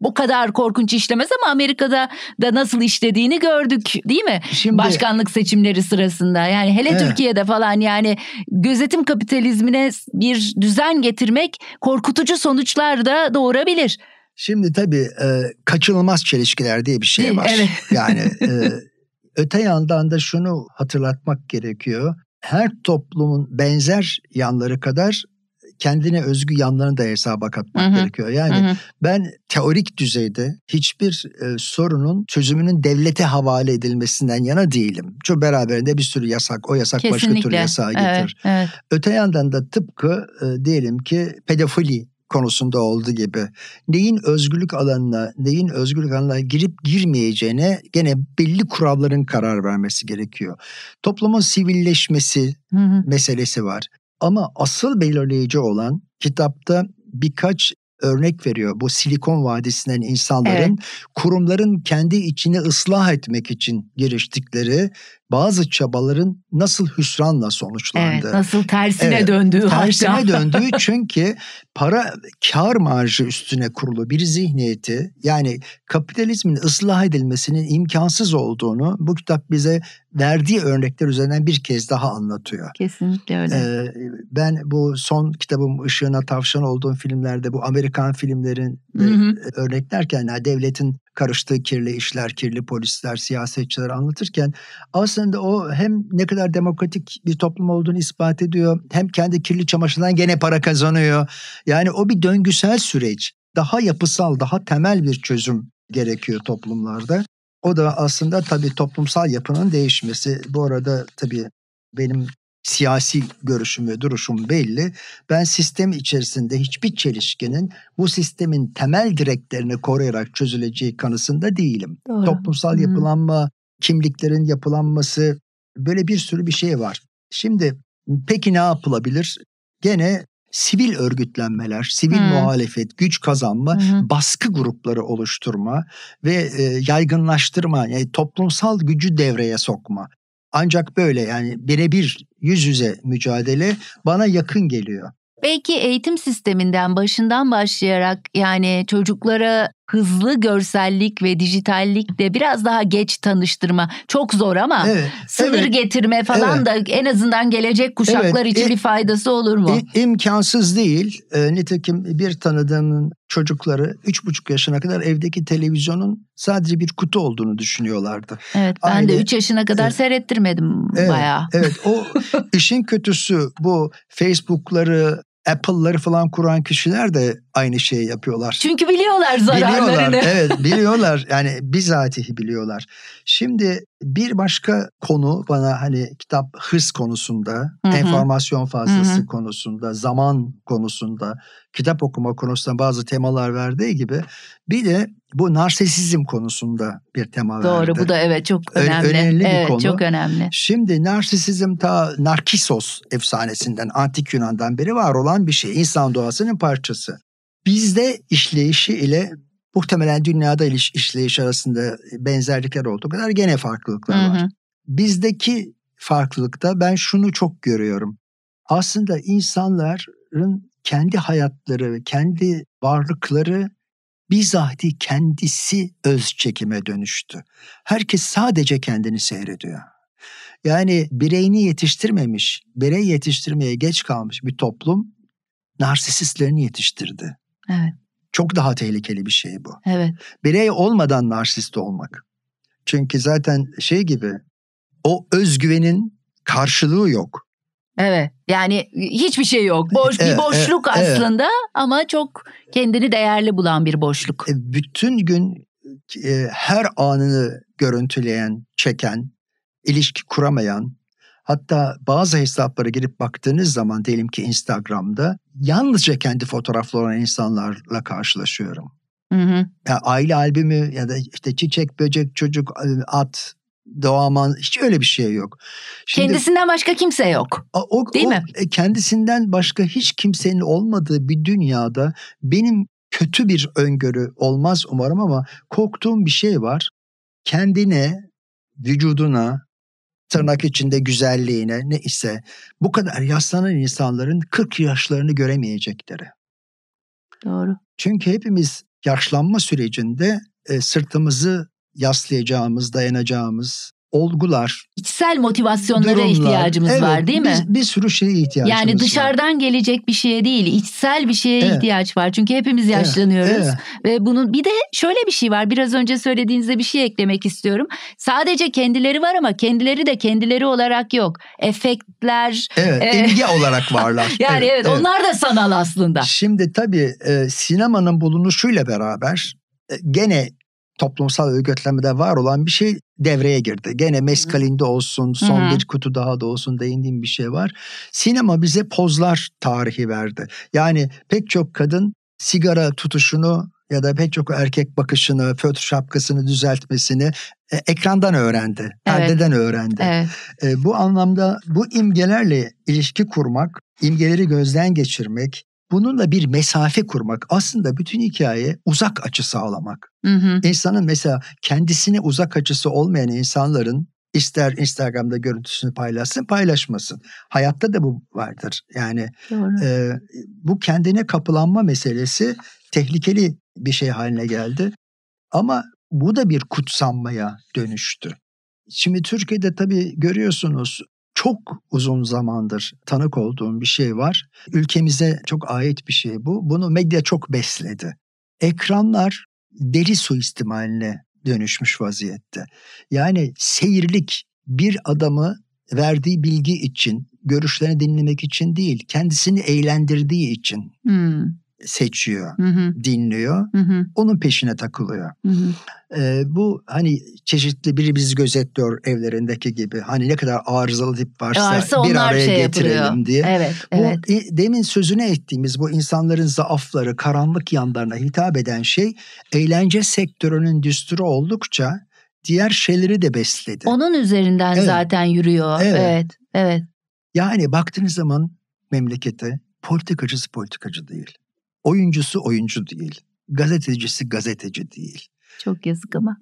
bu kadar korkunç işlemez ama Amerika'da da nasıl işlediğini gördük değil mi? Şimdi, Başkanlık seçimleri sırasında yani hele he. Türkiye'de falan yani gözetim kapitalizmine bir düzen getirmek korkutucu sonuçlar da doğurabilir. Şimdi tabii e, kaçınılmaz çelişkiler diye bir şey var. Evet. <laughs> Yani <laughs> e, öte yandan da şunu hatırlatmak gerekiyor. Her toplumun benzer yanları kadar kendine özgü yanlarını da hesaba katmak Hı-hı. gerekiyor. Yani Hı-hı. ben teorik düzeyde hiçbir e, sorunun çözümünün devlete havale edilmesinden yana değilim. Çok beraberinde bir sürü yasak, o yasak Kesinlikle. başka türlü yasağa getir. Evet, evet. Öte yandan da tıpkı e, diyelim ki pedofili konusunda olduğu gibi neyin özgürlük alanına, neyin özgürlük alanına girip girmeyeceğine gene belli kuralların karar vermesi gerekiyor. Toplumun sivilleşmesi hı hı. meselesi var. Ama asıl belirleyici olan kitapta birkaç örnek veriyor. Bu Silikon Vadisi'nden insanların evet. kurumların kendi içini ıslah etmek için giriştikleri bazı çabaların nasıl hüsranla sonuçlandığı, Evet, nasıl tersine evet, döndüğü. Tersine hatta. <laughs> döndüğü çünkü para kar marjı üstüne kurulu bir zihniyeti yani kapitalizmin ıslah edilmesinin imkansız olduğunu bu kitap bize verdiği örnekler üzerinden bir kez daha anlatıyor. Kesinlikle öyle. Ee, ben bu son kitabım Işığına Tavşan olduğum filmlerde bu Amerikan filmlerin hı hı. örneklerken yani devletin karıştığı kirli işler, kirli polisler, siyasetçiler anlatırken aslında o hem ne kadar demokratik bir toplum olduğunu ispat ediyor hem kendi kirli çamaşırından gene para kazanıyor. Yani o bir döngüsel süreç. Daha yapısal, daha temel bir çözüm gerekiyor toplumlarda. O da aslında tabii toplumsal yapının değişmesi. Bu arada tabii benim siyasi görüşüm ve duruşum belli. Ben sistem içerisinde hiçbir çelişkinin bu sistemin temel direklerini koruyarak çözüleceği kanısında değilim. Doğru. Toplumsal hmm. yapılanma, kimliklerin yapılanması böyle bir sürü bir şey var. Şimdi peki ne yapılabilir? Gene sivil örgütlenmeler, sivil hmm. muhalefet, güç kazanma, hmm. baskı grupları oluşturma ve e, yaygınlaştırma, yani toplumsal gücü devreye sokma. Ancak böyle yani birebir yüz yüze mücadele bana yakın geliyor. Belki eğitim sisteminden başından başlayarak yani çocuklara hızlı görsellik ve dijitallikle biraz daha geç tanıştırma çok zor ama evet, sınır evet, getirme falan evet. da en azından gelecek kuşaklar evet, için e, bir faydası olur mu? E, imkansız değil. E, nitekim bir tanıdığımın çocukları 3,5 yaşına kadar evdeki televizyonun sadece bir kutu olduğunu düşünüyorlardı. Evet ben Aile, de 3 yaşına kadar evet, seyrettirmedim evet, bayağı. Evet o <laughs> işin kötüsü bu Facebook'ları Apple'ları falan kuran kişiler de aynı şeyi yapıyorlar. Çünkü biliyorlar zararlarını. Biliyorlar, <laughs> evet biliyorlar yani bizatihi biliyorlar. Şimdi bir başka konu bana hani kitap hız konusunda, Hı-hı. enformasyon fazlası Hı-hı. konusunda, zaman konusunda, kitap okuma konusunda bazı temalar verdiği gibi bir de bu narsisizm konusunda bir tema Doğru, verdi. Doğru bu da evet çok önemli. Ö- önemli bir konu. Çok önemli. Şimdi narsisizm ta Narkisos efsanesinden, antik Yunan'dan beri var olan bir şey. İnsan doğasının parçası. Bizde işleyişi ile muhtemelen dünyada işleyiş arasında benzerlikler olduğu kadar gene farklılıklar var. Hı hı. Bizdeki farklılıkta ben şunu çok görüyorum. Aslında insanların kendi hayatları kendi varlıkları bizahdi kendisi öz çekime dönüştü. Herkes sadece kendini seyrediyor. Yani bireyini yetiştirmemiş, birey yetiştirmeye geç kalmış bir toplum narsisistlerini yetiştirdi. Çok daha tehlikeli bir şey bu. Evet. Birey olmadan narsist olmak. Çünkü zaten şey gibi o özgüvenin karşılığı yok. Evet. Yani hiçbir şey yok. Boş evet, bir boşluk evet, aslında evet. ama çok kendini değerli bulan bir boşluk. E, bütün gün e, her anını görüntüleyen, çeken, ilişki kuramayan, Hatta bazı hesaplara girip baktığınız zaman diyelim ki Instagram'da yalnızca kendi fotoğrafları olan insanlarla karşılaşıyorum. Hı hı. Yani aile albümü ya da işte çiçek, böcek, çocuk, e, at, doğaman hiç öyle bir şey yok. Şimdi, kendisinden başka kimse yok. O, değil o, mi? E, kendisinden başka hiç kimsenin olmadığı bir dünyada benim kötü bir öngörü olmaz umarım ama korktuğum bir şey var. Kendine, vücuduna, tırnak içinde güzelliğine ne ise bu kadar yaslanan insanların 40 yaşlarını göremeyecekleri. Doğru. Çünkü hepimiz yaşlanma sürecinde e, sırtımızı yaslayacağımız, dayanacağımız, olgular, içsel motivasyonlara durumlar, ihtiyacımız evet, var değil mi? Bir, bir sürü şeye ihtiyacımız var. Yani dışarıdan var. gelecek bir şeye değil, içsel bir şeye evet. ihtiyaç var. Çünkü hepimiz yaşlanıyoruz evet, evet. ve bunun bir de şöyle bir şey var. Biraz önce söylediğinizde bir şey eklemek istiyorum. Sadece kendileri var ama kendileri de kendileri olarak yok. Efektler, evet, e... imge olarak <laughs> varlar. yani evet, evet, evet onlar da sanal aslında. Şimdi tabii e, sinemanın bulunuşuyla beraber e, gene toplumsal örgütlenmede var olan bir şey devreye girdi. Gene meskalinde olsun, son bir kutu daha da olsun değindiğim bir şey var. Sinema bize pozlar tarihi verdi. Yani pek çok kadın sigara tutuşunu ya da pek çok erkek bakışını, fötr şapkasını düzeltmesini e, ekrandan öğrendi, evet. öğrendi. Evet. E, bu anlamda bu imgelerle ilişki kurmak, imgeleri gözden geçirmek, Bununla bir mesafe kurmak aslında bütün hikaye uzak açı sağlamak. Hı hı. İnsanın mesela kendisine uzak açısı olmayan insanların ister Instagram'da görüntüsünü paylaşsın paylaşmasın. Hayatta da bu vardır. Yani e, bu kendine kapılanma meselesi tehlikeli bir şey haline geldi. Ama bu da bir kutsanmaya dönüştü. Şimdi Türkiye'de tabii görüyorsunuz çok uzun zamandır tanık olduğum bir şey var. Ülkemize çok ait bir şey bu. Bunu medya çok besledi. Ekranlar deri suistimaline dönüşmüş vaziyette. Yani seyirlik bir adamı verdiği bilgi için, görüşlerini dinlemek için değil, kendisini eğlendirdiği için. Hmm seçiyor, hı hı. dinliyor, hı hı. onun peşine takılıyor. Hı hı. Ee, bu hani çeşitli biri bizi gözetliyor evlerindeki gibi hani ne kadar arızalı tip varsa e, Arsa bir araya şey getirelim yapılıyor. diye. Evet, bu evet. demin sözüne ettiğimiz bu insanların zaafları, karanlık yanlarına hitap eden şey eğlence sektörünün düsturu oldukça diğer şeyleri de besledi. Onun üzerinden evet. zaten yürüyor. Evet. evet. Evet. Yani baktığınız zaman memlekete politikacısı politikacı değil. Oyuncusu oyuncu değil. Gazetecisi gazeteci değil. Çok yazık ama.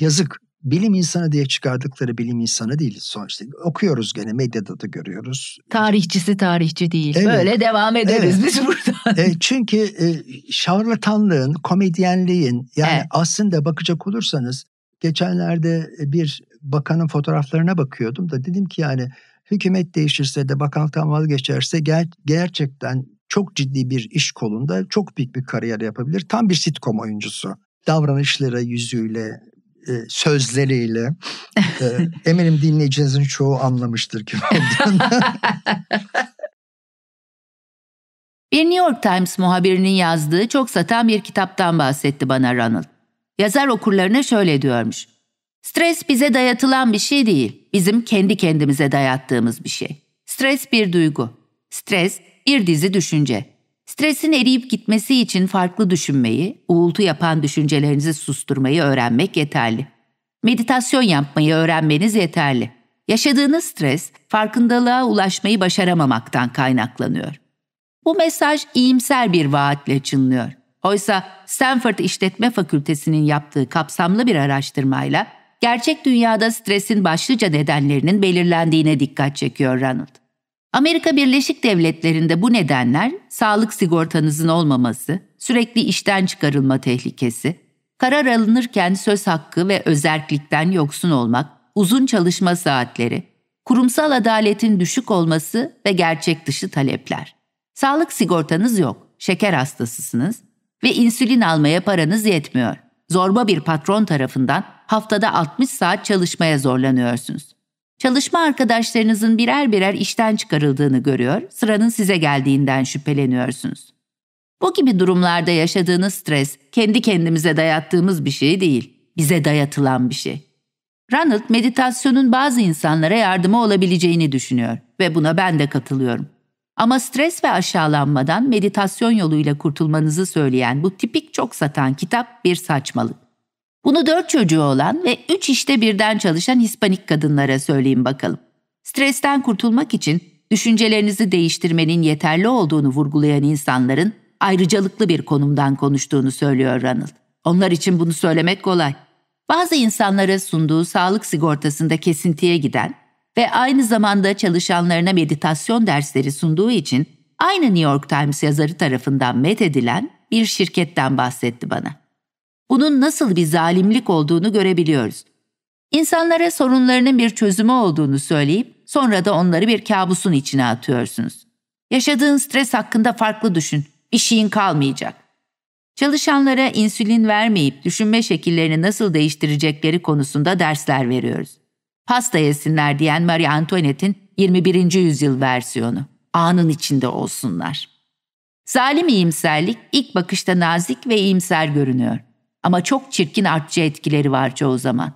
Yazık. Bilim insanı diye çıkardıkları bilim insanı değil sonuçta. Okuyoruz gene medyada da görüyoruz. Tarihçisi tarihçi değil. Evet. Böyle devam ederiz evet. biz buradan. E, çünkü e, şarlatanlığın, komedyenliğin yani evet. aslında bakacak olursanız geçenlerde bir bakanın fotoğraflarına bakıyordum da dedim ki yani hükümet değişirse de bakanlıktan vazgeçerse ger- gerçekten çok ciddi bir iş kolunda çok büyük bir kariyer yapabilir. Tam bir sitcom oyuncusu. Davranışları, yüzüyle, e, sözleriyle. E, <laughs> eminim dinleyicinizin çoğu anlamıştır kim olduğunu. <laughs> bir New York Times muhabirinin yazdığı çok satan bir kitaptan bahsetti bana Ronald. Yazar okurlarına şöyle diyormuş. Stres bize dayatılan bir şey değil. Bizim kendi kendimize dayattığımız bir şey. Stres bir duygu. Stres bir dizi düşünce. Stresin eriyip gitmesi için farklı düşünmeyi, uğultu yapan düşüncelerinizi susturmayı öğrenmek yeterli. Meditasyon yapmayı öğrenmeniz yeterli. Yaşadığınız stres, farkındalığa ulaşmayı başaramamaktan kaynaklanıyor. Bu mesaj iyimser bir vaatle çınlıyor. Oysa Stanford İşletme Fakültesi'nin yaptığı kapsamlı bir araştırmayla gerçek dünyada stresin başlıca nedenlerinin belirlendiğine dikkat çekiyor Ranald. Amerika Birleşik Devletleri'nde bu nedenler sağlık sigortanızın olmaması, sürekli işten çıkarılma tehlikesi, karar alınırken söz hakkı ve özerklikten yoksun olmak, uzun çalışma saatleri, kurumsal adaletin düşük olması ve gerçek dışı talepler. Sağlık sigortanız yok, şeker hastasısınız ve insülin almaya paranız yetmiyor. Zorba bir patron tarafından haftada 60 saat çalışmaya zorlanıyorsunuz. Çalışma arkadaşlarınızın birer birer işten çıkarıldığını görüyor, sıranın size geldiğinden şüpheleniyorsunuz. Bu gibi durumlarda yaşadığınız stres kendi kendimize dayattığımız bir şey değil, bize dayatılan bir şey. Ronald meditasyonun bazı insanlara yardımı olabileceğini düşünüyor ve buna ben de katılıyorum. Ama stres ve aşağılanmadan meditasyon yoluyla kurtulmanızı söyleyen bu tipik çok satan kitap bir saçmalık. Bunu dört çocuğu olan ve üç işte birden çalışan Hispanik kadınlara söyleyin bakalım. Stresten kurtulmak için düşüncelerinizi değiştirmenin yeterli olduğunu vurgulayan insanların ayrıcalıklı bir konumdan konuştuğunu söylüyor Ranıl. Onlar için bunu söylemek kolay. Bazı insanlara sunduğu sağlık sigortasında kesintiye giden ve aynı zamanda çalışanlarına meditasyon dersleri sunduğu için aynı New York Times yazarı tarafından methedilen bir şirketten bahsetti bana bunun nasıl bir zalimlik olduğunu görebiliyoruz. İnsanlara sorunlarının bir çözümü olduğunu söyleyip sonra da onları bir kabusun içine atıyorsunuz. Yaşadığın stres hakkında farklı düşün. Bir şeyin kalmayacak. Çalışanlara insülin vermeyip düşünme şekillerini nasıl değiştirecekleri konusunda dersler veriyoruz. Pasta yesinler diyen Marie Antoinette'in 21. yüzyıl versiyonu. Anın içinde olsunlar. Zalim iyimserlik ilk bakışta nazik ve iyimser görünüyor ama çok çirkin artçı etkileri var çoğu zaman.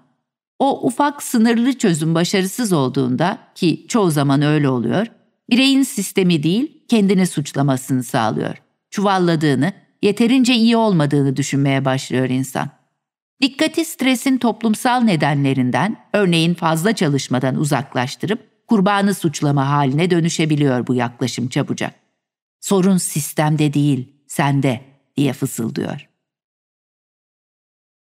O ufak sınırlı çözüm başarısız olduğunda ki çoğu zaman öyle oluyor, bireyin sistemi değil kendini suçlamasını sağlıyor. Çuvalladığını, yeterince iyi olmadığını düşünmeye başlıyor insan. Dikkati stresin toplumsal nedenlerinden, örneğin fazla çalışmadan uzaklaştırıp kurbanı suçlama haline dönüşebiliyor bu yaklaşım çabucak. Sorun sistemde değil, sende diye fısıldıyor.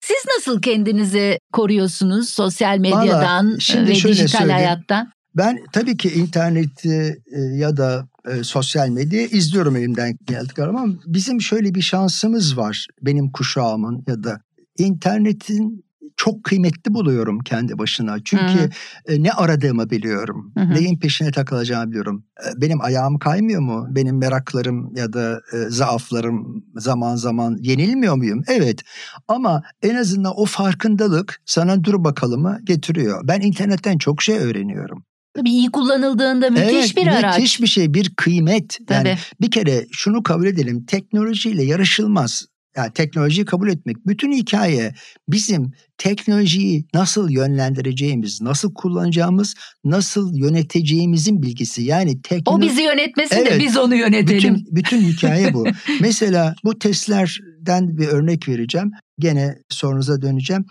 Siz nasıl kendinizi koruyorsunuz sosyal medyadan şimdi e, ve dijital söyleyeyim. hayattan? Ben tabii ki interneti e, ya da e, sosyal medyayı izliyorum elimden geldiği ama bizim şöyle bir şansımız var benim kuşağımın ya da internetin çok kıymetli buluyorum kendi başına. Çünkü hı e, ne aradığımı biliyorum. Hı Neyin peşine takılacağımı biliyorum. E, benim ayağım kaymıyor mu? Benim meraklarım ya da e, zaaflarım zaman zaman yenilmiyor muyum? Evet. Ama en azından o farkındalık sana dur bakalımı getiriyor. Ben internetten çok şey öğreniyorum. Tabii iyi kullanıldığında müthiş evet, bir araç. Müthiş bir şey, bir kıymet. Yani bir kere şunu kabul edelim. Teknolojiyle yarışılmaz. Yani teknolojiyi kabul etmek. Bütün hikaye bizim teknolojiyi nasıl yönlendireceğimiz, nasıl kullanacağımız, nasıl yöneteceğimizin bilgisi. Yani tekno... O bizi yönetmesin evet, de biz onu yönetelim. Bütün, bütün hikaye bu. <laughs> Mesela bu testlerden bir örnek vereceğim. Gene sorunuza döneceğim.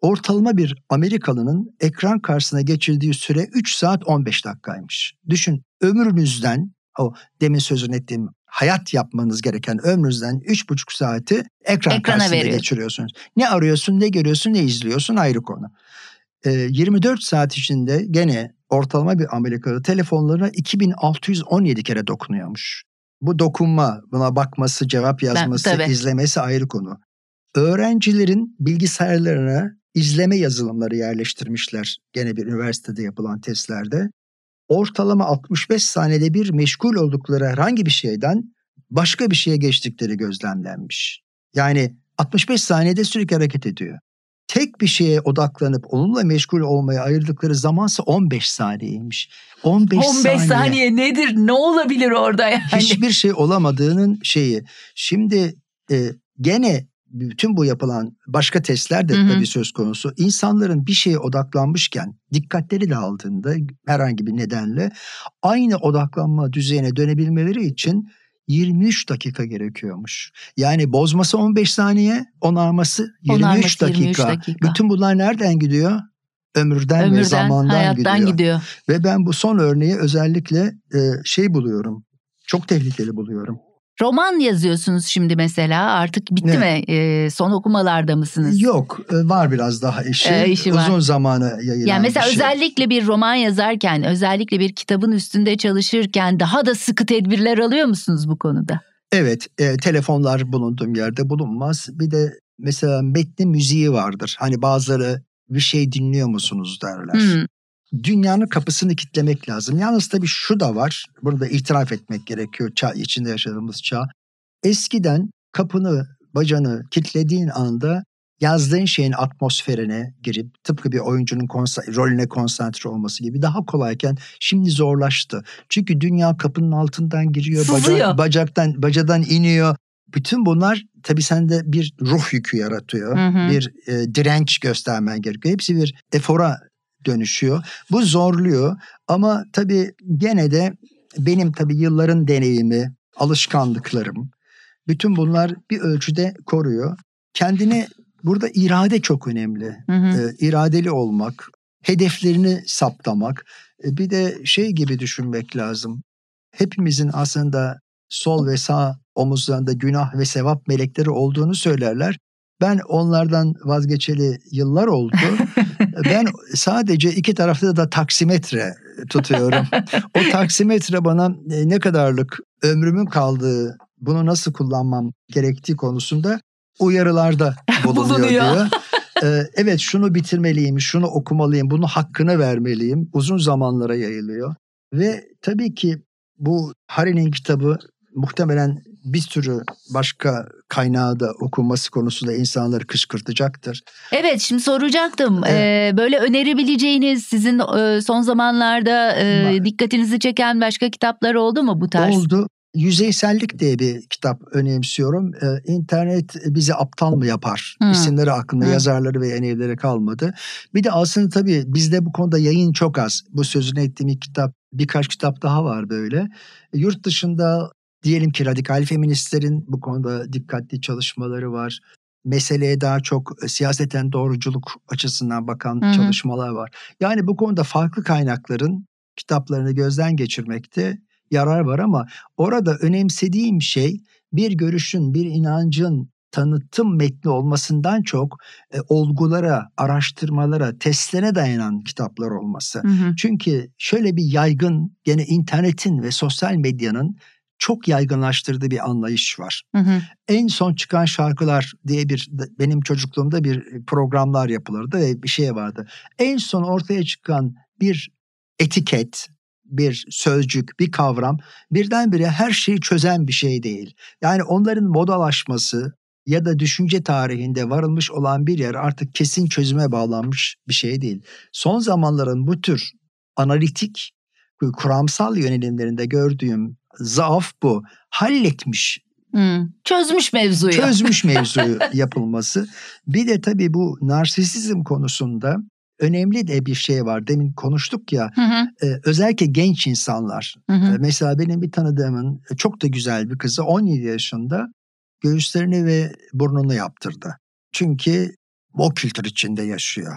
Ortalama bir Amerikalının ekran karşısına geçirdiği süre 3 saat 15 dakikaymış. Düşün ömrünüzden o demin sözünü ettiğim hayat yapmanız gereken ömrünüzden üç buçuk saati ekran Ekrana karşısında veriyor. geçiriyorsunuz. Ne arıyorsun, ne görüyorsun, ne izliyorsun ayrı konu. E, ee, 24 saat içinde gene ortalama bir Amerikalı telefonlarına 2617 kere dokunuyormuş. Bu dokunma, buna bakması, cevap yazması, ben, izlemesi ayrı konu. Öğrencilerin bilgisayarlarına izleme yazılımları yerleştirmişler gene bir üniversitede yapılan testlerde ortalama 65 saniyede bir meşgul oldukları herhangi bir şeyden başka bir şeye geçtikleri gözlemlenmiş. Yani 65 saniyede sürekli hareket ediyor. Tek bir şeye odaklanıp onunla meşgul olmaya ayırdıkları zamansa 15 saniyeymiş. 15, 15 saniye. saniye nedir? Ne olabilir orada yani? Hiçbir şey olamadığının şeyi. Şimdi e, gene bütün bu yapılan başka testler de hı tabii söz konusu. İnsanların bir şeye odaklanmışken dikkatleri dağıldığında herhangi bir nedenle aynı odaklanma düzeyine dönebilmeleri için 23 dakika gerekiyormuş. Yani bozması 15 saniye, onarması 23, onarması dakika. 23 dakika. Bütün bunlar nereden gidiyor? Ömürden, Ömürden ve zamandan gidiyor. gidiyor. Ve ben bu son örneği özellikle e, şey buluyorum. Çok tehlikeli buluyorum. Roman yazıyorsunuz şimdi mesela artık bitti evet. mi? E, son okumalarda mısınız? Yok e, var biraz daha işi. E, işi Uzun var. zamana yayılan yani Mesela bir şey. özellikle bir roman yazarken özellikle bir kitabın üstünde çalışırken daha da sıkı tedbirler alıyor musunuz bu konuda? Evet e, telefonlar bulunduğum yerde bulunmaz. Bir de mesela metni müziği vardır. Hani bazıları bir şey dinliyor musunuz derler. Hmm dünyanın kapısını kitlemek lazım. Yalnız tabii şu da var. Bunu da itiraf etmek gerekiyor çağ, içinde yaşadığımız çağ. Eskiden kapını, bacanı kitlediğin anda yazdığın şeyin atmosferine girip tıpkı bir oyuncunun konsa- rolüne konsantre olması gibi daha kolayken şimdi zorlaştı. Çünkü dünya kapının altından giriyor, baca- bacaktan bacadan iniyor. Bütün bunlar tabii sende bir ruh yükü yaratıyor. Hı hı. Bir e, direnç göstermen gerekiyor. Hepsi bir efora dönüşüyor. Bu zorluyor ama tabii gene de benim tabii yılların deneyimi, alışkanlıklarım, bütün bunlar bir ölçüde koruyor. Kendini burada irade çok önemli. Hı hı. Ee, iradeli olmak, hedeflerini saptamak. Ee, bir de şey gibi düşünmek lazım. Hepimizin aslında sol ve sağ omuzlarında günah ve sevap melekleri olduğunu söylerler. Ben onlardan vazgeçeli yıllar oldu <laughs> Ben sadece iki tarafta da taksimetre tutuyorum. <laughs> o taksimetre bana e, ne kadarlık ömrümün kaldığı, bunu nasıl kullanmam gerektiği konusunda uyarılarda <laughs> bulunuyor, bulunuyor. diyor. <laughs> E, evet şunu bitirmeliyim, şunu okumalıyım, bunu hakkını vermeliyim. Uzun zamanlara yayılıyor. Ve tabii ki bu Harin'in kitabı muhtemelen bir sürü başka kaynağı da okunması konusunda insanları kışkırtacaktır. Evet şimdi soracaktım. Evet. Ee, böyle önerebileceğiniz sizin e, son zamanlarda e, dikkatinizi çeken başka kitaplar oldu mu bu tarz? Oldu. Yüzeysellik diye bir kitap önemsiyorum. Ee, internet bizi aptal mı yapar? Hmm. İsimleri aklında, hmm. yazarları ve enevleri kalmadı. Bir de aslında tabii bizde bu konuda yayın çok az. Bu sözünü ettiğim kitap, birkaç kitap daha var böyle. Yurt dışında Diyelim ki radikal feministlerin bu konuda dikkatli çalışmaları var. Meseleye daha çok e, siyaseten doğruculuk açısından bakan Hı-hı. çalışmalar var. Yani bu konuda farklı kaynakların kitaplarını gözden geçirmekte yarar var ama orada önemsediğim şey bir görüşün, bir inancın tanıtım metni olmasından çok e, olgulara, araştırmalara, testlere dayanan kitaplar olması. Hı hı. Çünkü şöyle bir yaygın gene internetin ve sosyal medyanın çok yaygınlaştırdığı bir anlayış var. Hı hı. En son çıkan şarkılar diye bir benim çocukluğumda bir programlar yapılırdı ve bir şey vardı. En son ortaya çıkan bir etiket, bir sözcük, bir kavram birdenbire her şeyi çözen bir şey değil. Yani onların modalaşması ya da düşünce tarihinde varılmış olan bir yer artık kesin çözüme bağlanmış bir şey değil. Son zamanların bu tür analitik kuramsal yönelimlerinde gördüğüm zaaf bu. Halletmiş. Hmm. Çözmüş mevzuyu. Çözmüş mevzuyu <laughs> yapılması. Bir de tabii bu narsisizm konusunda önemli de bir şey var. Demin konuştuk ya hı hı. E, özellikle genç insanlar. Hı hı. E, mesela benim bir tanıdığımın e, çok da güzel bir kızı 17 yaşında göğüslerini ve burnunu yaptırdı. Çünkü o kültür içinde yaşıyor.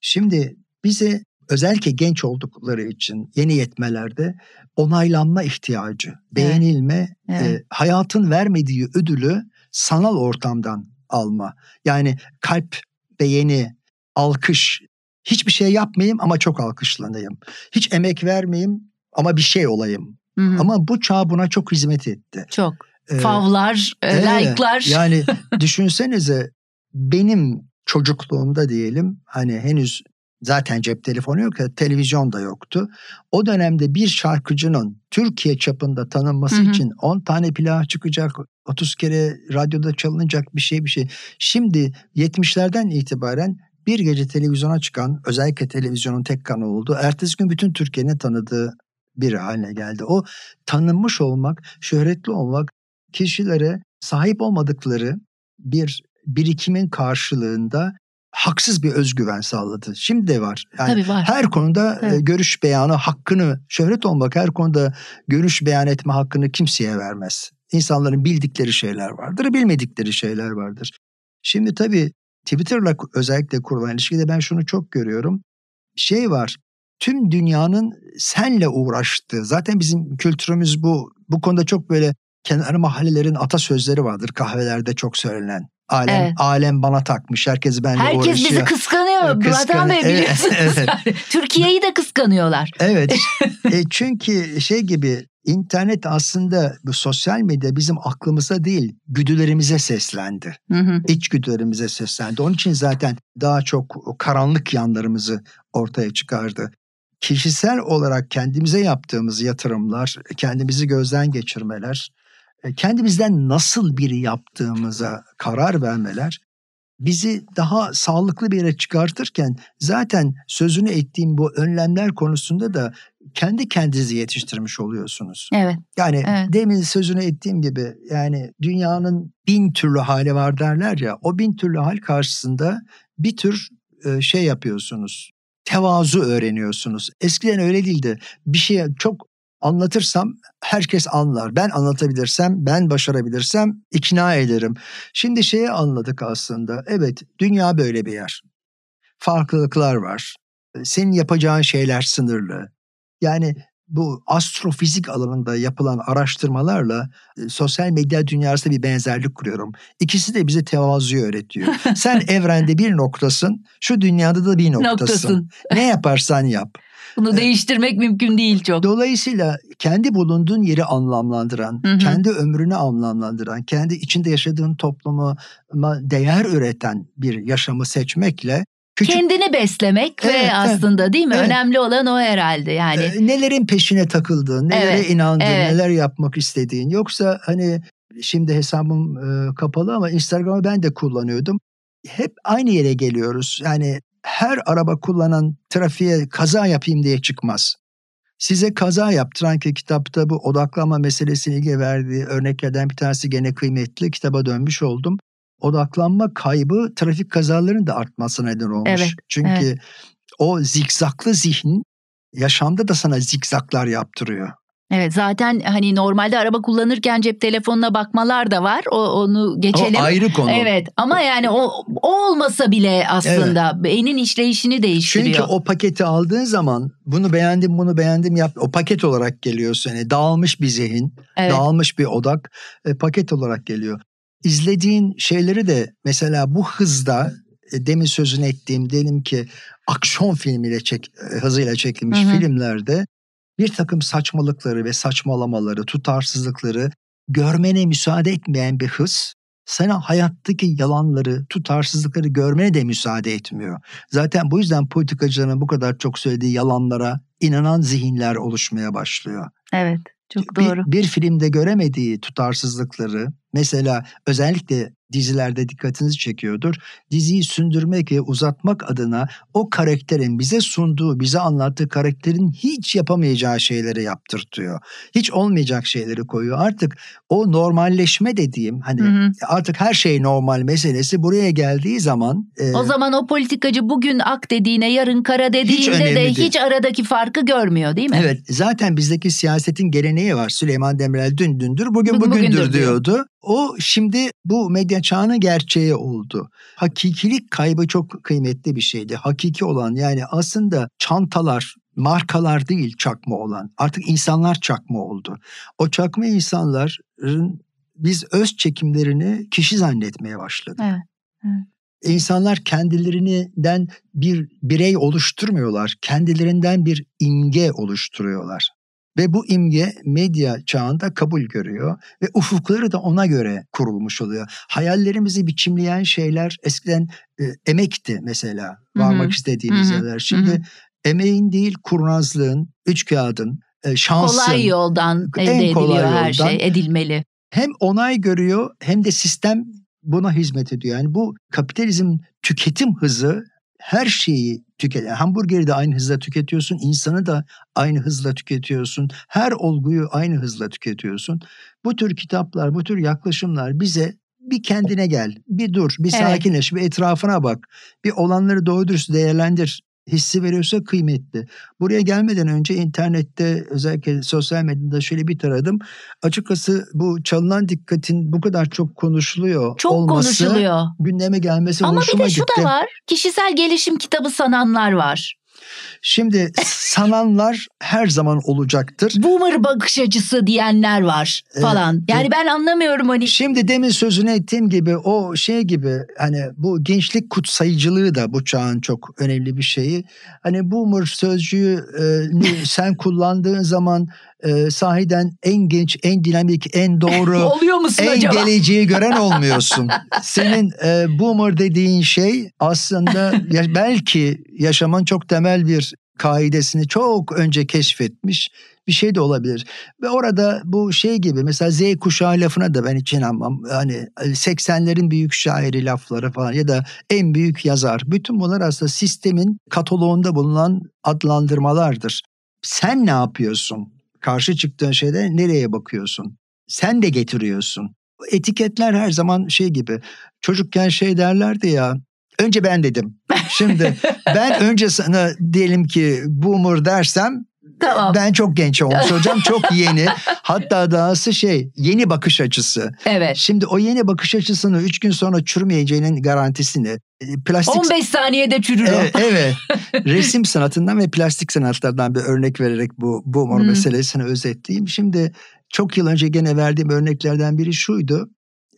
Şimdi bize özellikle genç oldukları için yeni yetmelerde onaylanma ihtiyacı, beğenilme, evet. E, hayatın vermediği ödülü sanal ortamdan alma. Yani kalp beğeni, alkış, hiçbir şey yapmayayım ama çok alkışlanayım. Hiç emek vermeyeyim ama bir şey olayım. Hı hı. Ama bu çağ buna çok hizmet etti. Çok. Ee, Favlar, e, like'lar. Yani <laughs> düşünsenize benim çocukluğumda diyelim hani henüz Zaten cep telefonu yok ya televizyon da yoktu. O dönemde bir şarkıcının Türkiye çapında tanınması hı hı. için 10 tane plak çıkacak, 30 kere radyoda çalınacak bir şey bir şey. Şimdi 70'lerden itibaren bir gece televizyona çıkan özellikle televizyonun tek kanalı oldu. Ertesi gün bütün Türkiye'nin tanıdığı bir haline geldi. O tanınmış olmak, şöhretli olmak kişilere sahip olmadıkları bir birikimin karşılığında haksız bir özgüven sağladı. Şimdi de var. Yani Tabii var. Her konuda e, evet. görüş beyanı hakkını, Şöhret olmak her konuda görüş beyan etme hakkını kimseye vermez. İnsanların bildikleri şeyler vardır, bilmedikleri şeyler vardır. Şimdi tabii Twitter'la özellikle kurulan ilişkide ben şunu çok görüyorum. Şey var, tüm dünyanın senle uğraştığı, zaten bizim kültürümüz bu. Bu konuda çok böyle kenar mahallelerin atasözleri vardır kahvelerde çok söylenen. Alem, evet. alem bana takmış. Herkes benimle Herkes uğraşıyor. Herkes bizi kıskanıyor. E, kıskan... Vatan Bey Evet, <laughs> evet. <laughs> Türkiye'yi de kıskanıyorlar. Evet. <laughs> e, çünkü şey gibi internet aslında bu sosyal medya bizim aklımıza değil güdülerimize seslendi. Hı hı. İçgüdülerimize seslendi. Onun için zaten daha çok karanlık yanlarımızı ortaya çıkardı. Kişisel olarak kendimize yaptığımız yatırımlar, kendimizi gözden geçirmeler, e, kendimizden nasıl biri yaptığımıza karar vermeler bizi daha sağlıklı bir yere çıkartırken zaten sözünü ettiğim bu önlemler konusunda da kendi kendinizi yetiştirmiş oluyorsunuz. Evet. Yani evet. demin sözünü ettiğim gibi yani dünyanın bin türlü hali var derler ya o bin türlü hal karşısında bir tür e, şey yapıyorsunuz. Tevazu öğreniyorsunuz. Eskiden öyle değildi. Bir şeye çok anlatırsam herkes anlar. Ben anlatabilirsem, ben başarabilirsem ikna ederim. Şimdi şeyi anladık aslında. Evet, dünya böyle bir yer. Farklılıklar var. Ee, senin yapacağın şeyler sınırlı. Yani bu astrofizik alanında yapılan araştırmalarla e, sosyal medya dünyasında bir benzerlik kuruyorum. İkisi de bize tevazuyu öğretiyor. <laughs> Sen evrende bir noktasın, şu dünyada da bir noktasın. noktasın. Ne yaparsan yap. Bunu değiştirmek mümkün değil çok. Dolayısıyla kendi bulunduğun yeri anlamlandıran, hı hı. kendi ömrünü anlamlandıran, kendi içinde yaşadığın topluma değer üreten bir yaşamı seçmekle Küçük... Kendini beslemek evet, ve aslında evet, değil mi? Evet. Önemli olan o herhalde yani. E, nelerin peşine takıldığın, nelere evet, inandığın, evet. neler yapmak istediğin. Yoksa hani şimdi hesabım e, kapalı ama Instagram'ı ben de kullanıyordum. Hep aynı yere geliyoruz. Yani her araba kullanan trafiğe kaza yapayım diye çıkmaz. Size kaza yaptıran ki kitapta bu odaklama meselesini ilgi verdiği örneklerden bir tanesi gene kıymetli. Kitaba dönmüş oldum. Odaklanma kaybı trafik kazalarının da artmasına neden olmuş. Evet, Çünkü evet. o zikzaklı zihnin yaşamda da sana zikzaklar yaptırıyor. Evet zaten hani normalde araba kullanırken cep telefonuna bakmalar da var. O onu geçelim. O ayrı konu. Evet ama yani o, o olmasa bile aslında evet. beynin işleyişini değiştiriyor. Çünkü o paketi aldığın zaman bunu beğendim bunu beğendim yap o paket olarak geliyor seni dağılmış bir zihin, evet. dağılmış bir odak e, paket olarak geliyor. İzlediğin şeyleri de mesela bu hızda e, demin sözünü ettiğim diyelim ki aksiyon filmiyle çek e, hızıyla çekilmiş hı hı. filmlerde bir takım saçmalıkları ve saçmalamaları, tutarsızlıkları görmene müsaade etmeyen bir hız sana hayattaki yalanları, tutarsızlıkları görmene de müsaade etmiyor. Zaten bu yüzden politikacıların bu kadar çok söylediği yalanlara inanan zihinler oluşmaya başlıyor. Evet, çok doğru. Bir, bir filmde göremediği tutarsızlıkları, Mesela özellikle dizilerde dikkatinizi çekiyordur. Diziyi sündürmek ve uzatmak adına o karakterin bize sunduğu, bize anlattığı karakterin hiç yapamayacağı şeyleri yaptırtıyor. Hiç olmayacak şeyleri koyuyor. Artık o normalleşme dediğim hani hı hı. artık her şey normal meselesi buraya geldiği zaman e, O zaman o politikacı bugün ak dediğine yarın kara dediğinde hiç de değil. hiç aradaki farkı görmüyor değil mi? Evet. Zaten bizdeki siyasetin geleneği var. Süleyman Demirel dün dündür, bugün bugündür, bugündür diyordu. O şimdi bu medya çağının gerçeği oldu. Hakikilik kaybı çok kıymetli bir şeydi. Hakiki olan yani aslında çantalar, markalar değil çakma olan. Artık insanlar çakma oldu. O çakma insanların biz öz çekimlerini kişi zannetmeye başladık. Evet, evet. İnsanlar kendilerinden bir birey oluşturmuyorlar. Kendilerinden bir imge oluşturuyorlar. Ve bu imge medya çağında kabul görüyor ve ufukları da ona göre kurulmuş oluyor. Hayallerimizi biçimleyen şeyler eskiden e, emekti mesela varmak Hı-hı. istediğimiz hı yerler. Şimdi Hı-hı. emeğin değil kurnazlığın, üç kağıdın, e, şansın. Kolay yoldan elde en kolay ediliyor yoldan. şey edilmeli. Hem onay görüyor hem de sistem buna hizmet ediyor. Yani bu kapitalizm tüketim hızı her şeyi tüket. Yani hamburgeri de aynı hızla tüketiyorsun, insanı da aynı hızla tüketiyorsun, her olguyu aynı hızla tüketiyorsun. Bu tür kitaplar, bu tür yaklaşımlar bize bir kendine gel, bir dur, bir evet. sakinleş, bir etrafına bak, bir olanları doğru dürüst değerlendir hissi veriyorsa kıymetli. Buraya gelmeden önce internette özellikle sosyal medyada şöyle bir taradım. Açıkçası bu çalınan dikkatin bu kadar çok konuşuluyor çok olması. Çok konuşuluyor. Gündeme gelmesi Ama bir de şu gitti. da var. Kişisel gelişim kitabı sananlar var. Şimdi sananlar her zaman olacaktır. Boomer bakış açısı diyenler var falan. Ee, yani ben anlamıyorum hani. Şimdi demin sözünü ettiğim gibi o şey gibi hani bu gençlik kutsayıcılığı da bu çağın çok önemli bir şeyi. Hani boomer sözcüğü e, sen kullandığın zaman e, sahiden en genç, en dinamik, en doğru, <laughs> Oluyor musun en acaba? geleceği gören <laughs> olmuyorsun. Senin e, boomer dediğin şey aslında <laughs> ya, belki yaşaman çok temel bir kaidesini çok önce keşfetmiş bir şey de olabilir. Ve orada bu şey gibi mesela Z kuşağı lafına da ben hiç inanmam. Hani 80'lerin e, büyük şairi lafları falan ya da en büyük yazar. Bütün bunlar aslında sistemin kataloğunda bulunan adlandırmalardır. Sen ne yapıyorsun? karşı çıktığın şeyde nereye bakıyorsun? Sen de getiriyorsun. Etiketler her zaman şey gibi. Çocukken şey derlerdi ya. Önce ben dedim. Şimdi <laughs> ben önce sana diyelim ki boomer dersem Tamam. Ben çok genç olmuş hocam. Çok <laughs> yeni. Hatta dahası şey yeni bakış açısı. Evet. Şimdi o yeni bakış açısını 3 gün sonra çürümeyeceğinin garantisini e, plastik 15 saniyede çürür e, Evet, evet. <laughs> Resim sanatından ve plastik sanatlardan bir örnek vererek bu bu hmm. meselesini özetleyeyim. Şimdi çok yıl önce gene verdiğim örneklerden biri şuydu.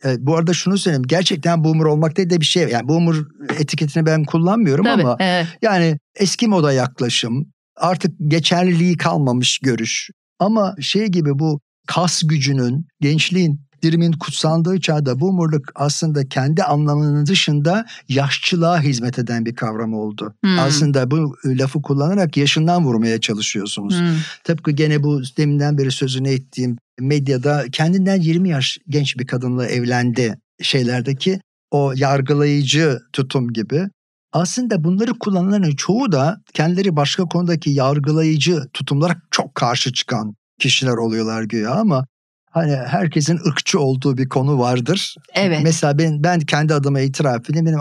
Evet, bu arada şunu söyleyeyim. Gerçekten boomer olmak değil de bir şey. Yani boomer etiketini ben kullanmıyorum Tabii, ama evet. yani eski moda yaklaşım, artık geçerliliği kalmamış görüş. Ama şey gibi bu kas gücünün, gençliğin dirimin kutsandığı çağda bu umurluk aslında kendi anlamının dışında yaşçılığa hizmet eden bir kavram oldu. Hmm. Aslında bu e, lafı kullanarak yaşından vurmaya çalışıyorsunuz. Hmm. Tıpkı gene bu deminden beri sözünü ettiğim medyada kendinden 20 yaş genç bir kadınla evlendi şeylerdeki o yargılayıcı tutum gibi aslında bunları kullananların çoğu da kendileri başka konudaki yargılayıcı tutumlara çok karşı çıkan kişiler oluyorlar güya ama hani herkesin ırkçı olduğu bir konu vardır. Evet. Mesela ben, ben kendi adıma itiraf edeyim. Benim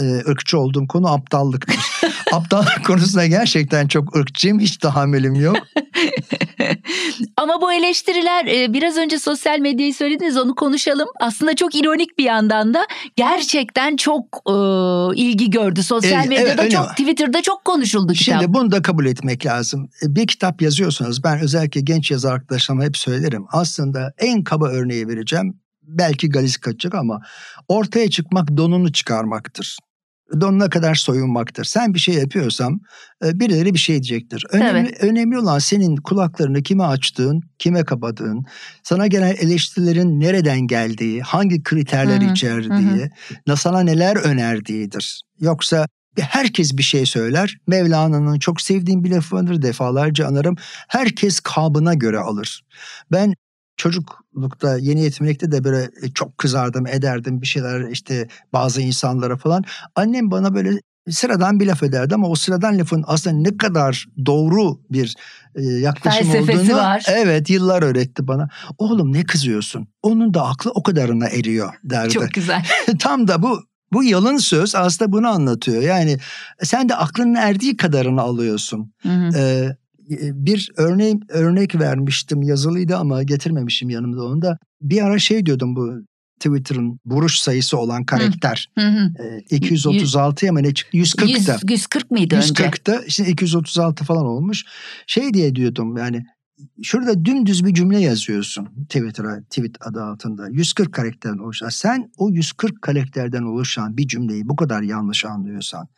ırkçı olduğum konu aptallık. <laughs> Aptallık konusunda gerçekten çok ırkçıyım. Hiç tahammülüm yok. <laughs> Ama bu eleştiriler e, biraz önce sosyal medyayı söylediniz onu konuşalım. Aslında çok ironik bir yandan da gerçekten çok e, ilgi gördü. Sosyal medyada evet, evet çok Twitter'da çok konuşuldu kitap. Şimdi bunu da kabul etmek lazım. E, bir kitap yazıyorsanız ben özellikle genç yazar arkadaşlarıma hep söylerim. Aslında en kaba örneği vereceğim belki Galis kaçacak ama ortaya çıkmak donunu çıkarmaktır. Donuna kadar soyunmaktır. Sen bir şey yapıyorsam e, birileri bir şey diyecektir. Önemli, evet. önemli olan senin kulaklarını kime açtığın, kime kapadığın, sana gelen eleştirilerin nereden geldiği, hangi kriterler içerdiği, Hı-hı. sana neler önerdiğidir. Yoksa herkes bir şey söyler. Mevlana'nın çok sevdiğim bir lafı vardır defalarca anarım. Herkes kabına göre alır. Ben çocuklukta yeni yetimlikte de böyle e, çok kızardım ederdim bir şeyler işte bazı insanlara falan. Annem bana böyle sıradan bir laf ederdi ama o sıradan lafın aslında ne kadar doğru bir e, yaklaşım olduğunu var. evet yıllar öğretti bana. Oğlum ne kızıyorsun? Onun da aklı o kadarına eriyor derdi. Çok güzel. <laughs> Tam da bu bu yalın söz aslında bunu anlatıyor. Yani sen de aklının erdiği kadarını alıyorsun. Hı hı. Ee, e, bir örneğim örnek vermiştim yazılıydı ama getirmemişim yanımda onu da. Bir ara şey diyordum bu Twitter'ın buruş sayısı olan karakter. Hı hı. E, 236 mı ne çıktı? 140'da. 100, 140 mıydı 140'da, önce? 140'da. Şimdi 236 falan olmuş. Şey diye diyordum yani şurada dümdüz bir cümle yazıyorsun Twitter'a tweet adı altında. 140 karakterden oluşan. Sen o 140 karakterden oluşan bir cümleyi bu kadar yanlış anlıyorsan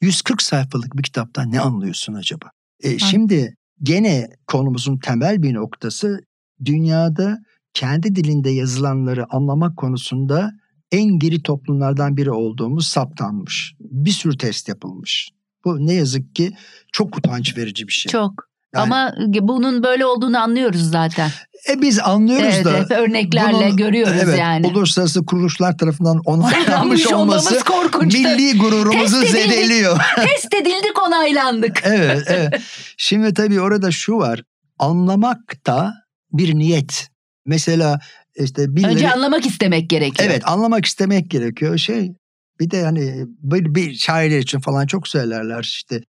140 sayfalık bir kitapta ne anlıyorsun acaba? E, şimdi gene konumuzun temel bir noktası dünyada kendi dilinde yazılanları anlamak konusunda en geri toplumlardan biri olduğumuz saptanmış. Bir sürü test yapılmış. Bu ne yazık ki çok utanç verici bir şey. Çok. Ama bunun böyle olduğunu anlıyoruz zaten. E biz anlıyoruz evet, da. Evet, örneklerle bunun, görüyoruz evet, yani. Uluslararası kuruluşlar tarafından onaylanmış <laughs> olması milli gururumuzu test zedeliyor. <laughs> test edildik onaylandık. <laughs> evet, evet. Şimdi tabii orada şu var. Anlamak da bir niyet. Mesela işte birileri... Önce anlamak istemek gerekiyor. Evet anlamak istemek gerekiyor. Şey bir de hani bir, bir şairler için falan çok söylerler işte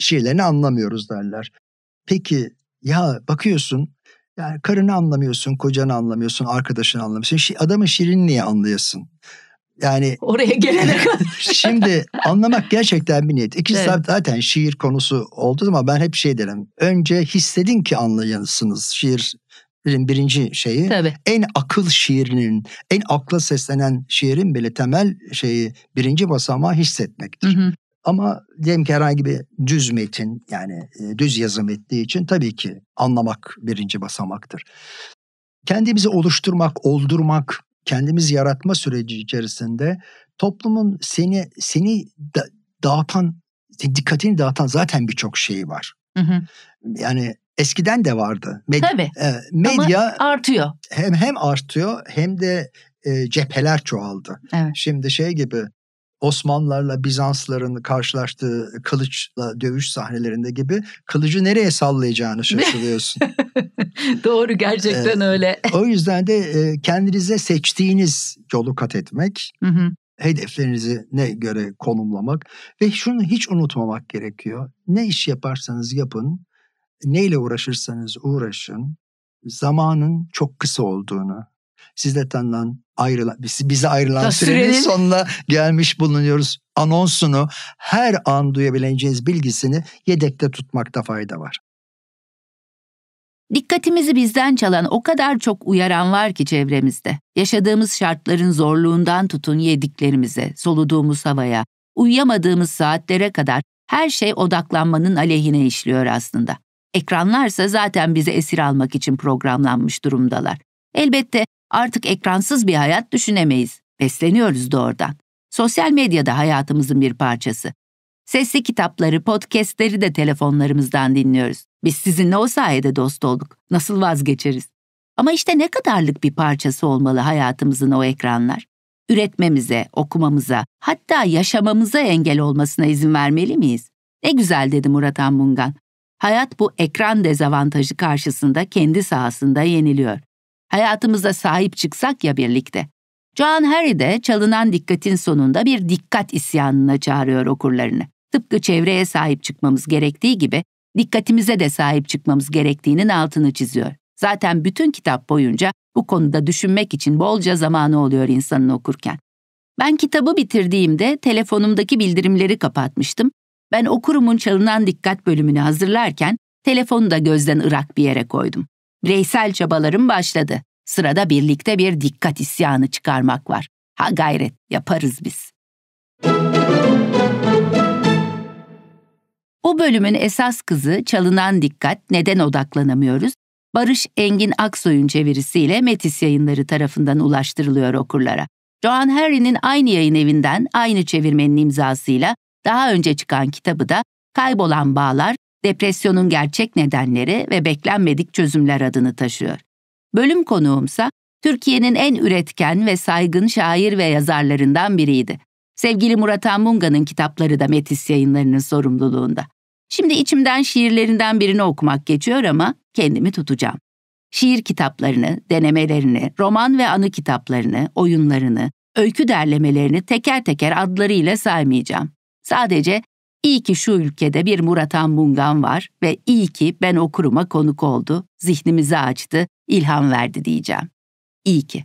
şiirlerini anlamıyoruz derler. Peki ya bakıyorsun yani karını anlamıyorsun, kocanı anlamıyorsun, arkadaşını anlamıyorsun. Şi, adamın şirinliği anlayasın. Yani <laughs> oraya gelene kadar. şimdi anlamak gerçekten bir niyet. İki evet. zaten şiir konusu oldu ama ben hep şey derim. Önce hissedin ki anlayasınız şiir birinci şeyi. Tabii. En akıl şiirinin, en akla seslenen şiirin bile temel şeyi birinci basamağı hissetmektir. Hı hı. Ama diyelim ki herhangi bir düz metin yani e, düz yazım ettiği için tabii ki anlamak birinci basamaktır. Kendimizi oluşturmak, oldurmak, kendimiz yaratma süreci içerisinde toplumun seni seni da, dağıtan, dikkatini dağıtan zaten birçok şeyi var. Hı hı. Yani eskiden de vardı. Med- Tabii. E, medya Ama artıyor. Hem hem artıyor hem de e, cepheler çoğaldı. Evet. Şimdi şey gibi Osmanlılarla Bizansların karşılaştığı kılıçla dövüş sahnelerinde gibi kılıcı nereye sallayacağını şaşırıyorsun. <laughs> Doğru gerçekten ee, öyle. O yüzden de e, kendinize seçtiğiniz yolu kat etmek, hı hı. hedeflerinizi ne göre konumlamak ve şunu hiç unutmamak gerekiyor. Ne iş yaparsanız yapın, neyle uğraşırsanız uğraşın, zamanın çok kısa olduğunu, Sizle tanınan ayrılan, bize ayrılan sürenin, sürenin sonuna gelmiş bulunuyoruz. Anonsunu her an duyabileceğiniz bilgisini yedekte tutmakta fayda var. Dikkatimizi bizden çalan o kadar çok uyaran var ki çevremizde. Yaşadığımız şartların zorluğundan tutun yediklerimize, soluduğumuz havaya, uyuyamadığımız saatlere kadar her şey odaklanmanın aleyhine işliyor aslında. Ekranlarsa zaten bizi esir almak için programlanmış durumdalar. Elbette Artık ekransız bir hayat düşünemeyiz. Besleniyoruz doğrudan. Sosyal medya da hayatımızın bir parçası. Sesli kitapları, podcastleri de telefonlarımızdan dinliyoruz. Biz sizinle o sayede dost olduk. Nasıl vazgeçeriz? Ama işte ne kadarlık bir parçası olmalı hayatımızın o ekranlar? Üretmemize, okumamıza, hatta yaşamamıza engel olmasına izin vermeli miyiz? Ne güzel dedi Murat Anmungan. Hayat bu ekran dezavantajı karşısında kendi sahasında yeniliyor. Hayatımıza sahip çıksak ya birlikte. John Harry de çalınan dikkatin sonunda bir dikkat isyanına çağırıyor okurlarını. Tıpkı çevreye sahip çıkmamız gerektiği gibi dikkatimize de sahip çıkmamız gerektiğinin altını çiziyor. Zaten bütün kitap boyunca bu konuda düşünmek için bolca zamanı oluyor insanın okurken. Ben kitabı bitirdiğimde telefonumdaki bildirimleri kapatmıştım. Ben okurumun çalınan dikkat bölümünü hazırlarken telefonu da gözden ırak bir yere koydum. Bireysel çabalarım başladı. Sırada birlikte bir dikkat isyanı çıkarmak var. Ha gayret yaparız biz. O bölümün esas kızı çalınan dikkat neden odaklanamıyoruz? Barış Engin Aksoy'un çevirisiyle Metis yayınları tarafından ulaştırılıyor okurlara. Joan Harry'nin aynı yayın evinden aynı çevirmenin imzasıyla daha önce çıkan kitabı da Kaybolan Bağlar Depresyonun gerçek nedenleri ve beklenmedik çözümler adını taşıyor. Bölüm konuğumsa Türkiye'nin en üretken ve saygın şair ve yazarlarından biriydi. Sevgili Murat Anmunga'nın kitapları da Metis yayınlarının sorumluluğunda. Şimdi içimden şiirlerinden birini okumak geçiyor ama kendimi tutacağım. Şiir kitaplarını, denemelerini, roman ve anı kitaplarını, oyunlarını, öykü derlemelerini teker teker adlarıyla saymayacağım. Sadece İyi ki şu ülkede bir Murat Mungan var ve iyi ki ben o kuruma konuk oldu, zihnimizi açtı, ilham verdi diyeceğim. İyi ki.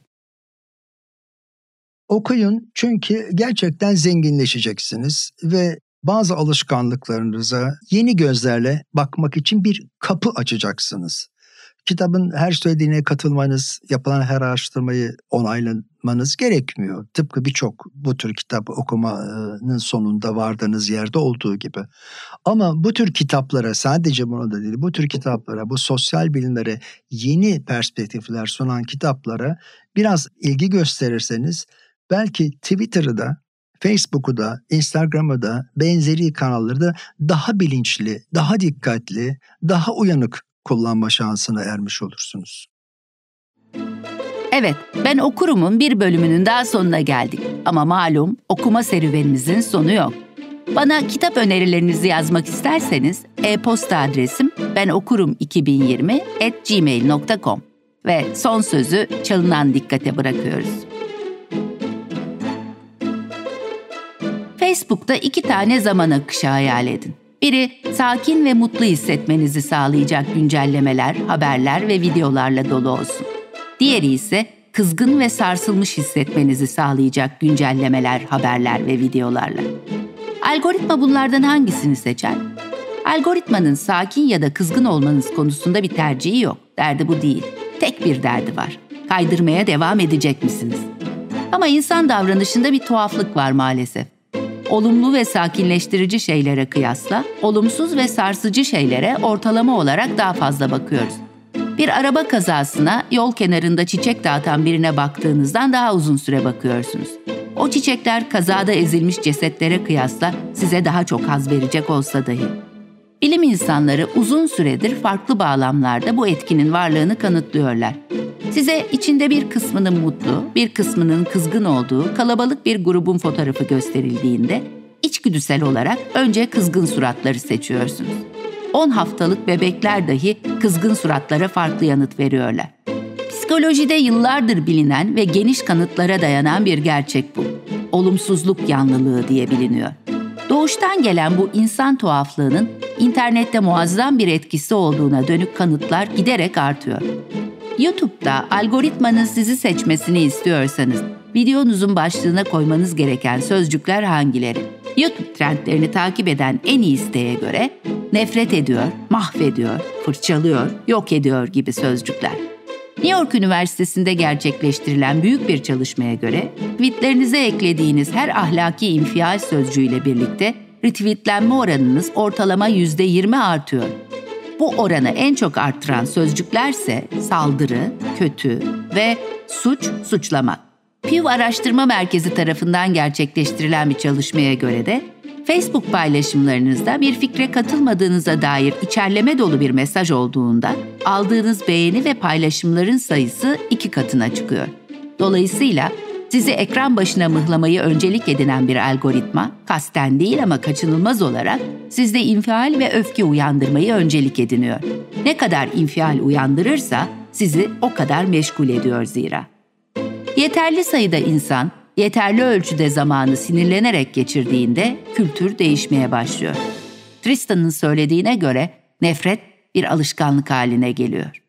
Okuyun çünkü gerçekten zenginleşeceksiniz ve bazı alışkanlıklarınıza yeni gözlerle bakmak için bir kapı açacaksınız. Kitabın her söylediğine katılmanız, yapılan her araştırmayı onayla manız gerekmiyor. Tıpkı birçok bu tür kitap okumanın sonunda vardığınız yerde olduğu gibi. Ama bu tür kitaplara sadece bunu da değil bu tür kitaplara bu sosyal bilimlere yeni perspektifler sunan kitaplara biraz ilgi gösterirseniz belki Twitter'ı da Facebook'u da, Instagram'ı da, benzeri kanalları da daha bilinçli, daha dikkatli, daha uyanık kullanma şansına ermiş olursunuz. Müzik Evet, ben okurumun bir bölümünün daha sonuna geldik. Ama malum okuma serüvenimizin sonu yok. Bana kitap önerilerinizi yazmak isterseniz e-posta adresim benokurum2020@gmail.com ve son sözü çalınan dikkate bırakıyoruz. Facebook'ta iki tane zaman akışı hayal edin. Biri sakin ve mutlu hissetmenizi sağlayacak güncellemeler, haberler ve videolarla dolu olsun diğeri ise kızgın ve sarsılmış hissetmenizi sağlayacak güncellemeler, haberler ve videolarla. Algoritma bunlardan hangisini seçer? Algoritmanın sakin ya da kızgın olmanız konusunda bir tercihi yok. Derdi bu değil. Tek bir derdi var. Kaydırmaya devam edecek misiniz? Ama insan davranışında bir tuhaflık var maalesef. Olumlu ve sakinleştirici şeylere kıyasla olumsuz ve sarsıcı şeylere ortalama olarak daha fazla bakıyoruz bir araba kazasına yol kenarında çiçek dağıtan birine baktığınızdan daha uzun süre bakıyorsunuz. O çiçekler kazada ezilmiş cesetlere kıyasla size daha çok haz verecek olsa dahi. Bilim insanları uzun süredir farklı bağlamlarda bu etkinin varlığını kanıtlıyorlar. Size içinde bir kısmının mutlu, bir kısmının kızgın olduğu kalabalık bir grubun fotoğrafı gösterildiğinde içgüdüsel olarak önce kızgın suratları seçiyorsunuz. 10 haftalık bebekler dahi kızgın suratlara farklı yanıt veriyorlar. Psikolojide yıllardır bilinen ve geniş kanıtlara dayanan bir gerçek bu. Olumsuzluk yanlılığı diye biliniyor. Doğuştan gelen bu insan tuhaflığının internette muazzam bir etkisi olduğuna dönük kanıtlar giderek artıyor. YouTube'da algoritmanın sizi seçmesini istiyorsanız videonuzun başlığına koymanız gereken sözcükler hangileri? YouTube trendlerini takip eden en iyi siteye göre nefret ediyor, mahvediyor, fırçalıyor, yok ediyor gibi sözcükler. New York Üniversitesi'nde gerçekleştirilen büyük bir çalışmaya göre tweetlerinize eklediğiniz her ahlaki infial sözcüğüyle birlikte retweetlenme oranınız ortalama %20 artıyor. Bu oranı en çok arttıran sözcüklerse saldırı, kötü ve suç, suçlamak. Pew Araştırma Merkezi tarafından gerçekleştirilen bir çalışmaya göre de Facebook paylaşımlarınızda bir fikre katılmadığınıza dair içerleme dolu bir mesaj olduğunda aldığınız beğeni ve paylaşımların sayısı iki katına çıkıyor. Dolayısıyla sizi ekran başına mıhlamayı öncelik edinen bir algoritma, kasten değil ama kaçınılmaz olarak sizde infial ve öfke uyandırmayı öncelik ediniyor. Ne kadar infial uyandırırsa sizi o kadar meşgul ediyor zira. Yeterli sayıda insan, yeterli ölçüde zamanı sinirlenerek geçirdiğinde kültür değişmeye başlıyor. Tristan'ın söylediğine göre nefret bir alışkanlık haline geliyor.